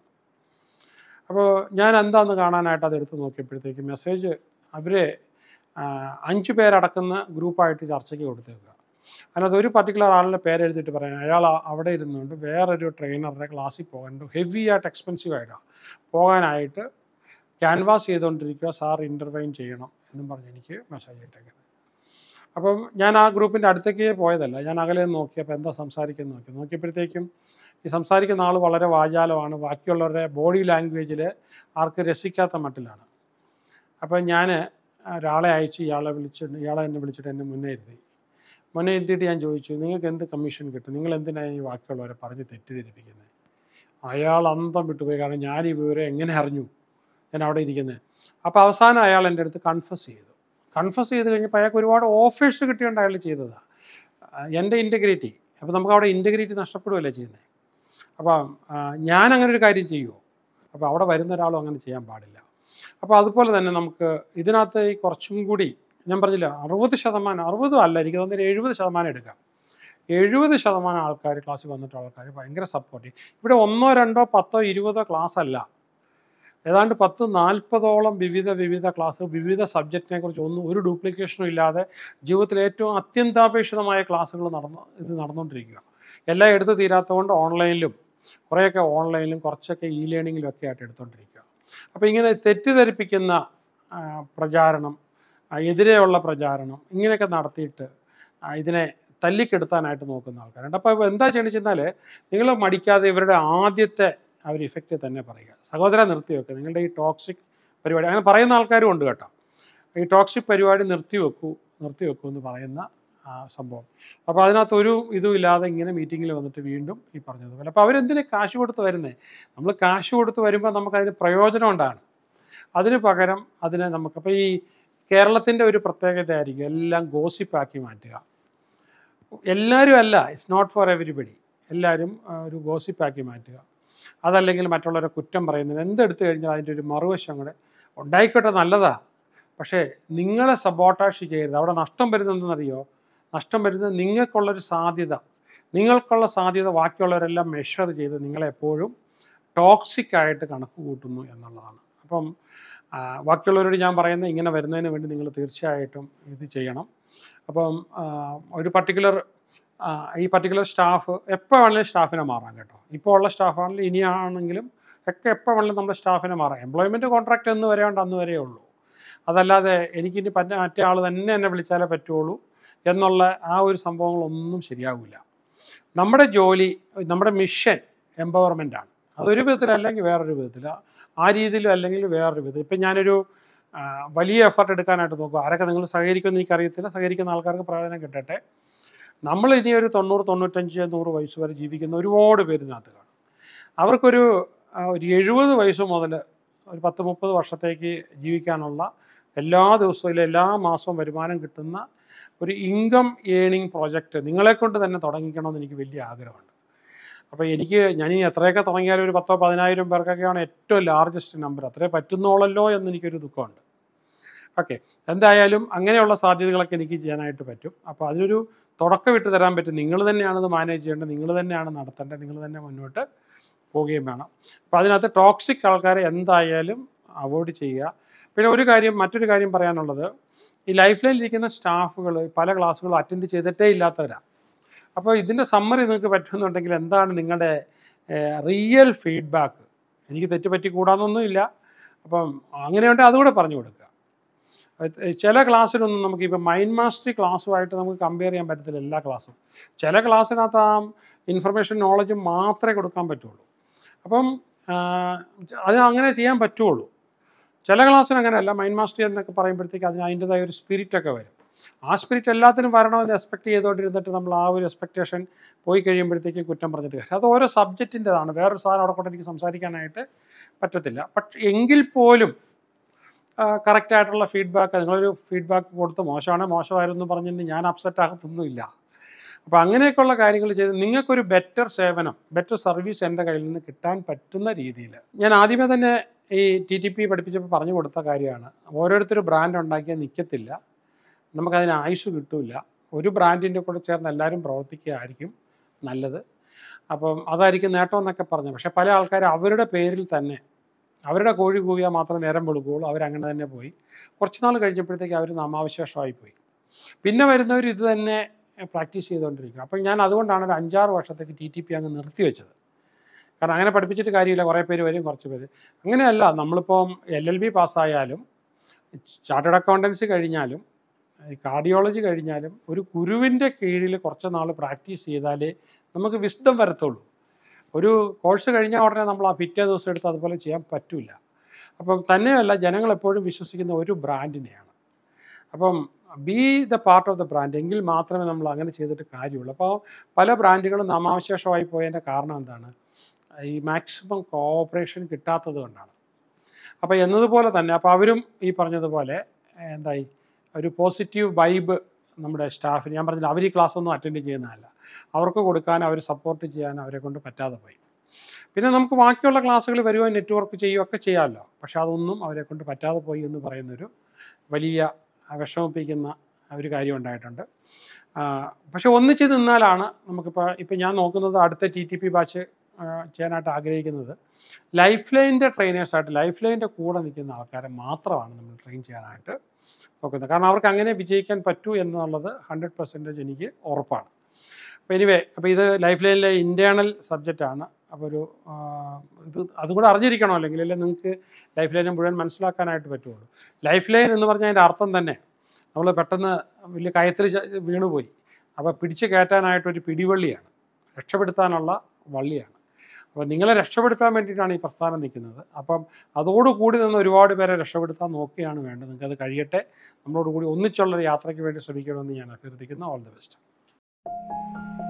അപ്പോൾ ഞാൻ എന്താണെന്ന് കാണാനായിട്ട് അത് എടുത്ത് നോക്കിയപ്പോഴത്തേക്ക് മെസ്സേജ് അവരെ അഞ്ച് പേരടക്കുന്ന ഗ്രൂപ്പായിട്ട് ചർച്ചയ്ക്ക് കൊടുത്തേക്കുക അതിനകത്ത് ഒരു പർട്ടിക്കുലർ ആളിൻ്റെ പേരെഴുതിയിട്ട് പറയാൻ അയാൾ അവിടെ ഇരുന്നുകൊണ്ട് വേറൊരു ട്രെയിനറുടെ ക്ലാസ്സിൽ പോകാനുണ്ട് ഹെവി ആയിട്ട് എക്സ്പെൻസീവ് ആയിട്ടാണ് പോകാനായിട്ട് ക്യാൻവാസ് ചെയ്തുകൊണ്ടിരിക്കുക സാർ ഇൻ്റർവൈൻ ചെയ്യണം എന്നും പറഞ്ഞ് എനിക്ക് മെസ്സേജ് ഇട്ടേക്കുന്നത് അപ്പം ഞാൻ ആ ഗ്രൂപ്പിൻ്റെ അടുത്തേക്ക് പോയതല്ല ഞാൻ അകലെ നോക്കിയപ്പോൾ എന്താ സംസാരിക്കുന്നത് നോക്കി നോക്കിയപ്പോഴത്തേക്കും ഈ സംസാരിക്കുന്ന ആൾ വളരെ വാചാലമാണ് ബാക്കിയുള്ളവരുടെ ബോഡി ലാംഗ്വേജിൽ ആർക്ക് രസിക്കാത്ത മട്ടിലാണ് അപ്പം ഞാൻ ഒരാളെ അയച്ച് ഇയാളെ വിളിച്ചിട്ട് ഇയാളെ എന്നെ വിളിച്ചിട്ട് എന്നെ മുന്നേ ഇരുത്തി മുന്നേ ഇരുത്തിയിട്ട് ഞാൻ ചോദിച്ചു നിങ്ങൾക്ക് എന്ത് കമ്മീഷൻ കിട്ടും നിങ്ങൾ എന്തിനാണ് ഈ ബാക്കിയുള്ളവരെ പറഞ്ഞ് തെറ്റിദ്ധരിപ്പിക്കുന്നത് അയാൾ അന്തം വിട്ടുപോയി കാരണം ഞാൻ ഈ വിവരം എങ്ങനെ അറിഞ്ഞു ഞാൻ അവിടെ ഇരിക്കുന്നത് അപ്പോൾ അവസാനം അയാൾ എൻ്റെ അടുത്ത് കൺഫസ് ചെയ്തു കൺഫസ് ചെയ്ത് കഴിഞ്ഞപ്പോൾ അയാൾക്ക് ഒരുപാട് ഓഫേഴ്സ് കിട്ടിയുണ്ട് അയാൾ ചെയ്തതാണ് എൻ്റെ ഇൻറ്റഗ്രിറ്റി അപ്പോൾ നമുക്ക് അവിടെ ഇൻറ്റഗ്രിറ്റി നഷ്ടപ്പെടുകയല്ലേ ചെയ്യുന്നത് അപ്പം ഞാൻ അങ്ങനെ ഒരു കാര്യം ചെയ്യുമോ അപ്പോൾ അവിടെ വരുന്ന ഒരാളും അങ്ങനെ ചെയ്യാൻ പാടില്ല അപ്പോൾ അതുപോലെ തന്നെ നമുക്ക് ഇതിനകത്ത് കുറച്ചും കൂടി ഞാൻ പറഞ്ഞില്ല അറുപത് ശതമാനം അറുപതും അല്ല എനിക്ക് തോന്നുന്നത് എഴുപത് ശതമാനം എടുക്കാം എഴുപത് ശതമാനം ആൾക്കാർ ക്ലാസ്സിൽ വന്നിട്ട് ആൾക്കാർ ഭയങ്കര സപ്പോർട്ട് ഇവിടെ ഒന്നോ രണ്ടോ പത്തോ ഇരുപതോ ക്ലാസ് അല്ല ഏതാണ്ട് പത്ത് നാൽപ്പതോളം വിവിധ വിവിധ ക്ലാസ് വിവിധ സബ്ജക്റ്റിനെ കുറിച്ച് ഒന്നും ഒരു ഡ്യൂപ്ലിക്കേഷനും ഇല്ലാതെ ജീവിതത്തിൽ ഏറ്റവും അത്യന്താപേക്ഷിതമായ ക്ലാസ്സുകൾ നടന്ന് ഇത് നടന്നുകൊണ്ടിരിക്കുകയാണ് എല്ലാം എടുത്തു തീരാത്തതുകൊണ്ട് ഓൺലൈനിലും കുറേയൊക്കെ ഓൺലൈനിലും കുറച്ചൊക്കെ ഇ ലേണിങ്ങിലും ഒക്കെ ആയിട്ട് എടുത്തുകൊണ്ടിരിക്കുക അപ്പോൾ ഇങ്ങനെ തെറ്റിദ്ധരിപ്പിക്കുന്ന പ്രചാരണം എതിരെയുള്ള പ്രചാരണം ഇങ്ങനെയൊക്കെ നടത്തിയിട്ട് ഇതിനെ തല്ലിക്കെടുത്താനായിട്ട് നോക്കുന്ന ആൾക്കാരുണ്ട് അപ്പോൾ എന്താ ചെയ്യണമെന്ന് വെച്ചാൽ നിങ്ങൾ മടിക്കാതെ ഇവരുടെ ആദ്യത്തെ ആ ഒരു ഇഫക്റ്റ് തന്നെ പറയുക സഹോദര നിർത്തിവെക്കുക നിങ്ങളുടെ ഈ ടോക്സിക് പരിപാടി അങ്ങനെ പറയുന്ന ആൾക്കാരും ഉണ്ട് കേട്ടോ ഈ ടോക്സിക് പരിപാടി നിർത്തിവെക്കൂ നിർത്തിവെക്കൂ എന്ന് പറയുന്ന സംഭവം അപ്പോൾ അതിനകത്ത് ഒരു ഇതും ഇല്ലാതെ ഇങ്ങനെ മീറ്റിങ്ങിൽ വന്നിട്ട് വീണ്ടും ഈ പറഞ്ഞതുപോലെ അപ്പോൾ അവരെന്തിന് കാശ് കൊടുത്ത് വരുന്നത് നമ്മൾ കാശ് കൊടുത്ത് വരുമ്പോൾ നമുക്കതിന് പ്രയോജനം ഉണ്ടാണ് അതിന് പകരം അതിനെ അപ്പോൾ ഈ കേരളത്തിൻ്റെ ഒരു പ്രത്യേകത ആയിരിക്കും എല്ലാം ഗോസിപ്പാക്കി മാറ്റുക എല്ലാവരും അല്ല ഇറ്റ്സ് നോട്ട് ഫോർ എവരിബഡി എല്ലാവരും ഒരു ഗോസിപ്പാക്കി മാറ്റുക അതല്ലെങ്കിൽ മറ്റുള്ളവരെ കുറ്റം പറയുന്നതിന് എന്തെടുത്തു കഴിഞ്ഞാൽ അതിൻ്റെ ഒരു മറുവശം കൂടെ ഉണ്ടായിക്കോട്ടെ നല്ലതാണ് പക്ഷേ നിങ്ങളെ സബോട്ടാഷ് ചെയ്യരുത് അവിടെ നഷ്ടം വരുന്നതെന്നറിയോ നഷ്ടം വരുന്നത് നിങ്ങൾക്കുള്ളൊരു സാധ്യത നിങ്ങൾക്കുള്ള സാധ്യത ബാക്കിയുള്ളവരെല്ലാം മെഷർ ചെയ്ത് നിങ്ങളെപ്പോഴും ടോക്സിക് ആയിട്ട് കണക്ക് കൂട്ടുന്നു എന്നുള്ളതാണ് അപ്പം ബാക്കിയുള്ളവരോട് ഞാൻ പറയുന്നത് ഇങ്ങനെ വരുന്നതിന് വേണ്ടി നിങ്ങൾ തീർച്ചയായിട്ടും ഇത് ചെയ്യണം അപ്പം ഒരു പർട്ടിക്കുലർ ഈ പർട്ടിക്കുലർ സ്റ്റാഫ് എപ്പോൾ വേണമെങ്കിലും സ്റ്റാഫിനെ മാറാം കേട്ടോ ഇപ്പോൾ ഉള്ള സ്റ്റാഫാണെങ്കിലും ഇനിയാണെങ്കിലും ഒക്കെ എപ്പോൾ വേണമെങ്കിലും നമ്മുടെ സ്റ്റാഫിനെ മാറാം എംപ്ലോയ്മെൻറ്റ് കോൺട്രാക്റ്റ് എന്ന് വരെ ഉണ്ട് അന്ന് വരെയുള്ളൂ ഉള്ളൂ അതല്ലാതെ എനിക്കിനി പറ്റ മറ്റേ ആൾ തന്നെ എന്നെ വിളിച്ചാലേ പറ്റുള്ളൂ എന്നുള്ള ആ ഒരു സംഭവങ്ങളൊന്നും ശരിയാകില്ല നമ്മുടെ ജോലി നമ്മുടെ മിഷൻ എംപവർമെൻ്റ് ആണ് അതൊരു അല്ലെങ്കിൽ വേറൊരു വിധത്തിൽ ആ രീതിയിലും അല്ലെങ്കിൽ വേറൊരു വിധത്തിൽ ഇപ്പം ഞാനൊരു വലിയ എഫർട്ട് എടുക്കാനായിട്ട് നോക്കും ആരൊക്കെ നിങ്ങൾ സഹകരിക്കുമെന്ന് എനിക്കറിയത്തില്ല സഹകരിക്കുന്ന ആൾക്കാർക്ക് പ്രയോജനം കിട്ടട്ടെ നമ്മൾ ഇനി ഒരു തൊണ്ണൂറ് തൊണ്ണൂറ്റഞ്ച് നൂറ് വയസ്സ് വരെ ജീവിക്കുന്ന ഒരുപാട് പേര് ഇതിനകത്ത് കാണും അവർക്കൊരു ഒരു എഴുപത് വയസ്സ് മുതൽ ഒരു പത്ത് മുപ്പത് വർഷത്തേക്ക് ജീവിക്കാനുള്ള എല്ലാ ദിവസവും എല്ലാ മാസവും വരുമാനം കിട്ടുന്ന ഒരു ഇൻകം ഏണിങ് പ്രോജക്റ്റ് നിങ്ങളെക്കൊണ്ട് തന്നെ തുടങ്ങിക്കണമെന്ന് എനിക്ക് വലിയ ആഗ്രഹമുണ്ട് അപ്പോൾ എനിക്ക് ഞാനീ എത്രയൊക്കെ തുടങ്ങിയാലും ഒരു പത്തോ പതിനായിരം പേർക്കൊക്കെയാണ് ഏറ്റവും ലാർജസ്റ്റ് നമ്പർ അത്രേ പറ്റുന്നോളല്ലോ എന്ന് എനിക്കൊരു ദുഃഖമുണ്ട് ഓക്കെ എന്തായാലും അങ്ങനെയുള്ള സാധ്യതകളൊക്കെ എനിക്ക് ചെയ്യാനായിട്ട് പറ്റും അപ്പോൾ അതിനൊരു തുടക്കം ഇട്ട് തരാൻ പറ്റും നിങ്ങൾ തന്നെയാണ് ഇത് മാനേജ് ചെയ്യേണ്ടത് നിങ്ങൾ തന്നെയാണ് നടത്തേണ്ടത് നിങ്ങൾ തന്നെ മുന്നോട്ട് പോവുകയും വേണം അപ്പോൾ അതിനകത്ത് ടോക്സിക് ആൾക്കാരെ എന്തായാലും അവോയ്ഡ് ചെയ്യുക പിന്നെ ഒരു കാര്യം മറ്റൊരു കാര്യം പറയാനുള്ളത് ഈ ലൈഫ് ലൈനിൽ ഇരിക്കുന്ന സ്റ്റാഫുകൾ പല ക്ലാസ്സുകളും അറ്റൻഡ് ചെയ്തിട്ടേ ഇല്ലാത്തവരാണ് അപ്പോൾ ഇതിൻ്റെ സമ്മറി നിങ്ങൾക്ക് പറ്റുമെന്നുണ്ടെങ്കിൽ എന്താണ് നിങ്ങളുടെ റിയൽ ഫീഡ്ബാക്ക് എനിക്ക് തെറ്റ് പറ്റിക്കൂടാന്നൊന്നുമില്ല അപ്പം അങ്ങനെയുണ്ടെങ്കിൽ അതുകൂടെ പറഞ്ഞു കൊടുക്കുക ചില ക്ലാസ്സിലൊന്നും നമുക്ക് ഇപ്പോൾ മൈൻഡ് മാസ്റ്ററി ക്ലാസ്സുമായിട്ട് നമുക്ക് കമ്പയർ ചെയ്യാൻ പറ്റത്തില്ല എല്ലാ ക്ലാസ്സും ചില ക്ലാസ്സിനകത്ത് ആ ഇൻഫർമേഷൻ നോളജും മാത്രമേ കൊടുക്കാൻ പറ്റുള്ളൂ അപ്പം അത് അങ്ങനെ ചെയ്യാൻ പറ്റുള്ളൂ ചില ക്ലാസ്സിന് അങ്ങനെയല്ല മൈൻഡ് മാസ്റ്ററി എന്നൊക്കെ പറയുമ്പോഴത്തേക്ക് അതിന് അതിൻ്റെതായ ഒരു സ്പിരിറ്റൊക്കെ വരും ആ സ്പിരിറ്റ് എല്ലാത്തിനും വരണമെന്ന് എക്സ്പെക്ട് ചെയ്തുകൊണ്ടിരുന്നിട്ട് നമ്മൾ ആ ഒരു എക്സ്പെക്റ്റേഷൻ പോയി കഴിയുമ്പോഴത്തേക്കും കുറ്റം പറഞ്ഞിട്ട് കാര്യം അത് ഓരോ സബ്ജക്റ്റിൻ്റെതാണ് വേറൊരു സാധനം അവിടെ കൊണ്ട് എനിക്ക് സംസാരിക്കാനായിട്ട് പറ്റത്തില്ല പക്ഷെ എങ്കിൽ പോലും കറക്റ്റായിട്ടുള്ള ഫീഡ്ബാക്ക് നിങ്ങളൊരു ഫീഡ്ബാക്ക് കൊടുത്ത് മോശമാണ് മോശമായിരുന്നു പറഞ്ഞിട്ട് ഞാൻ അപ്സെറ്റ് ആകത്തൊന്നുമില്ല അപ്പോൾ അങ്ങനെയൊക്കെയുള്ള കാര്യങ്ങൾ ചെയ്ത് നിങ്ങൾക്കൊരു ബെറ്റർ സേവനം ബെറ്റർ സർവീസ് എൻ്റെ കയ്യിൽ നിന്ന് കിട്ടാൻ പറ്റുന്ന രീതിയിൽ ഞാൻ ആദ്യമേ തന്നെ ഈ ടി ടി പി പഠിപ്പിച്ചപ്പോൾ പറഞ്ഞു കൊടുത്ത കാര്യമാണ് ഓരോരുത്തർ ബ്രാൻഡ് ഉണ്ടാക്കിയാൽ നിൽക്കത്തില്ല നമുക്കതിന് ആയുസ് കിട്ടില്ല ഒരു ബ്രാൻഡിൻ്റെ കൂടെ ചേർന്ന് എല്ലാവരും പ്രവർത്തിക്കുകയായിരിക്കും നല്ലത് അപ്പം അതായിരിക്കും നേട്ടം എന്നൊക്കെ പറഞ്ഞു പക്ഷേ പല ആൾക്കാരും അവരുടെ പേരിൽ തന്നെ അവരുടെ കോഴി കൂകിയാൽ മാത്രം നേരം വെളുക്കുകയുള്ളൂ അവരങ്ങനെ തന്നെ പോയി കുറച്ച് നാൾ കഴിഞ്ഞപ്പോഴത്തേക്ക് അവർ നാമാവശേഷമായി പോയി പിന്നെ വരുന്നവർ ഇത് തന്നെ പ്രാക്ടീസ് ചെയ്തുകൊണ്ടിരിക്കും അപ്പം ഞാൻ അതുകൊണ്ടാണ് ഒരു അഞ്ചാറ് വർഷത്തേക്ക് ടി ടി പി അങ്ങ് നിർത്തിവെച്ചത് കാരണം അങ്ങനെ പഠിപ്പിച്ചിട്ട് കാര്യമില്ല കുറേ പേര് വരും കുറച്ച് പേര് അങ്ങനെയല്ല നമ്മളിപ്പം എൽ എൽ ബി പാസ്സായാലും ചാർട്ടേഡ് അക്കൗണ്ടൻസി കഴിഞ്ഞാലും കാർഡിയോളജി കഴിഞ്ഞാലും ഒരു ഗുരുവിൻ്റെ കീഴിൽ കുറച്ച് നാൾ പ്രാക്ടീസ് ചെയ്താലേ നമുക്ക് വിസ്ഡം വരത്തുള്ളൂ ഒരു കോഴ്സ് കഴിഞ്ഞ ഉടനെ നമ്മൾ ആ പിറ്റേ ദിവസം എടുത്ത് അതുപോലെ ചെയ്യാൻ പറ്റില്ല അപ്പം തന്നെയല്ല ജനങ്ങൾ എപ്പോഴും വിശ്വസിക്കുന്ന ഒരു ബ്രാൻഡിനെയാണ് അപ്പം be the part of the brand എങ്കിൽ മാത്രമേ നമ്മൾ അങ്ങനെ ചെയ്തിട്ട് കാര്യമുള്ളൂ അപ്പോൾ പല ബ്രാൻഡുകളും നാമാവശേഷമായി പോയതിൻ്റെ കാരണം എന്താണ് ഈ മാക്സിമം കോഓപ്പറേഷൻ കിട്ടാത്തത് കൊണ്ടാണ് അപ്പോൾ എന്നതുപോലെ തന്നെ അപ്പോൾ അവരും ഈ പറഞ്ഞതുപോലെ എന്തായി ഒരു പോസിറ്റീവ് വൈബ് നമ്മുടെ സ്റ്റാഫിന് ഞാൻ പറഞ്ഞില്ല അവർ ഈ ക്ലാസ് ഒന്നും അറ്റൻഡ് ചെയ്യുന്നതല്ല അവർക്ക് കൊടുക്കാൻ അവർ സപ്പോർട്ട് ചെയ്യാൻ അവരെ കൊണ്ട് പറ്റാതെ പോയി പിന്നെ നമുക്ക് ബാക്കിയുള്ള ക്ലാസ്സുകൾ വരുമോ നെറ്റ്വർക്ക് ചെയ്യുകയോ ഒക്കെ ചെയ്യാമല്ലോ പക്ഷെ അതൊന്നും അവരെ കൊണ്ട് പറ്റാതെ പോയി എന്ന് പറയുന്നൊരു വലിയ വിഷമിപ്പിക്കുന്ന ഒരു കാര്യം ഉണ്ടായിട്ടുണ്ട് പക്ഷെ ഒന്നിച്ച് നിന്നാലാണ് നമുക്കിപ്പോൾ ഇപ്പം ഞാൻ നോക്കുന്നത് അടുത്ത ടി ടി പി ബാച്ച് ചെയ്യാനായിട്ട് ആഗ്രഹിക്കുന്നത് ലൈഫ് ലൈൻ്റെ ട്രെയിനേഴ്സായിട്ട് ലൈഫ് ലൈൻ്റെ കൂടെ നിൽക്കുന്ന ആൾക്കാരെ മാത്രമാണ് നമ്മൾ ട്രെയിൻ ചെയ്യാനായിട്ട് നോക്കുന്നത് കാരണം അവർക്ക് അങ്ങനെ വിജയിക്കാൻ പറ്റൂ എന്നുള്ളത് ഹൺഡ്രഡ് പെർസെൻറ്റേജ് എനിക്ക് ഉറപ്പാണ് അപ്പോൾ എനിവേ അപ്പോൾ ഇത് ലൈഫ് ലൈനിലെ ഇൻറ്റേണൽ സബ്ജക്റ്റാണ് അപ്പോൾ ഒരു ഇത് അതുകൂടെ അറിഞ്ഞിരിക്കണം അല്ലെങ്കിൽ അല്ലേ നിങ്ങൾക്ക് ലൈഫ് ലൈനെ മുഴുവൻ മനസ്സിലാക്കാനായിട്ട് പറ്റുള്ളൂ ലൈഫ് ലൈൻ എന്ന് പറഞ്ഞാൽ അതിൻ്റെ അർത്ഥം തന്നെ നമ്മൾ പെട്ടെന്ന് വലിയ കയത്തിൽ വീണുപോയി അപ്പോൾ പിടിച്ചു കയറ്റാനായിട്ടൊരു പിടിവള്ളിയാണ് രക്ഷപ്പെടുത്താനുള്ള വള്ളിയാണ് അപ്പോൾ നിങ്ങളെ രക്ഷപ്പെടുത്താൻ വേണ്ടിയിട്ടാണ് ഈ പ്രസ്ഥാനം നിൽക്കുന്നത് അപ്പം അതോടുകൂടി നിന്ന് ഒരുപാട് പേരെ രക്ഷപ്പെടുത്താൻ നോക്കുകയാണ് വേണ്ടത് നിങ്ങൾക്ക് അത് കഴിയട്ടെ നമ്മളോടുകൂടി ഒന്നിച്ചുള്ളൊരു യാത്രയ്ക്ക് വേണ്ടി ശ്രമിക്കണമെന്ന് ഞാൻ അഭ്യർത്ഥിക്കുന്നു ഓൾ ദി ബെസ്റ്റ്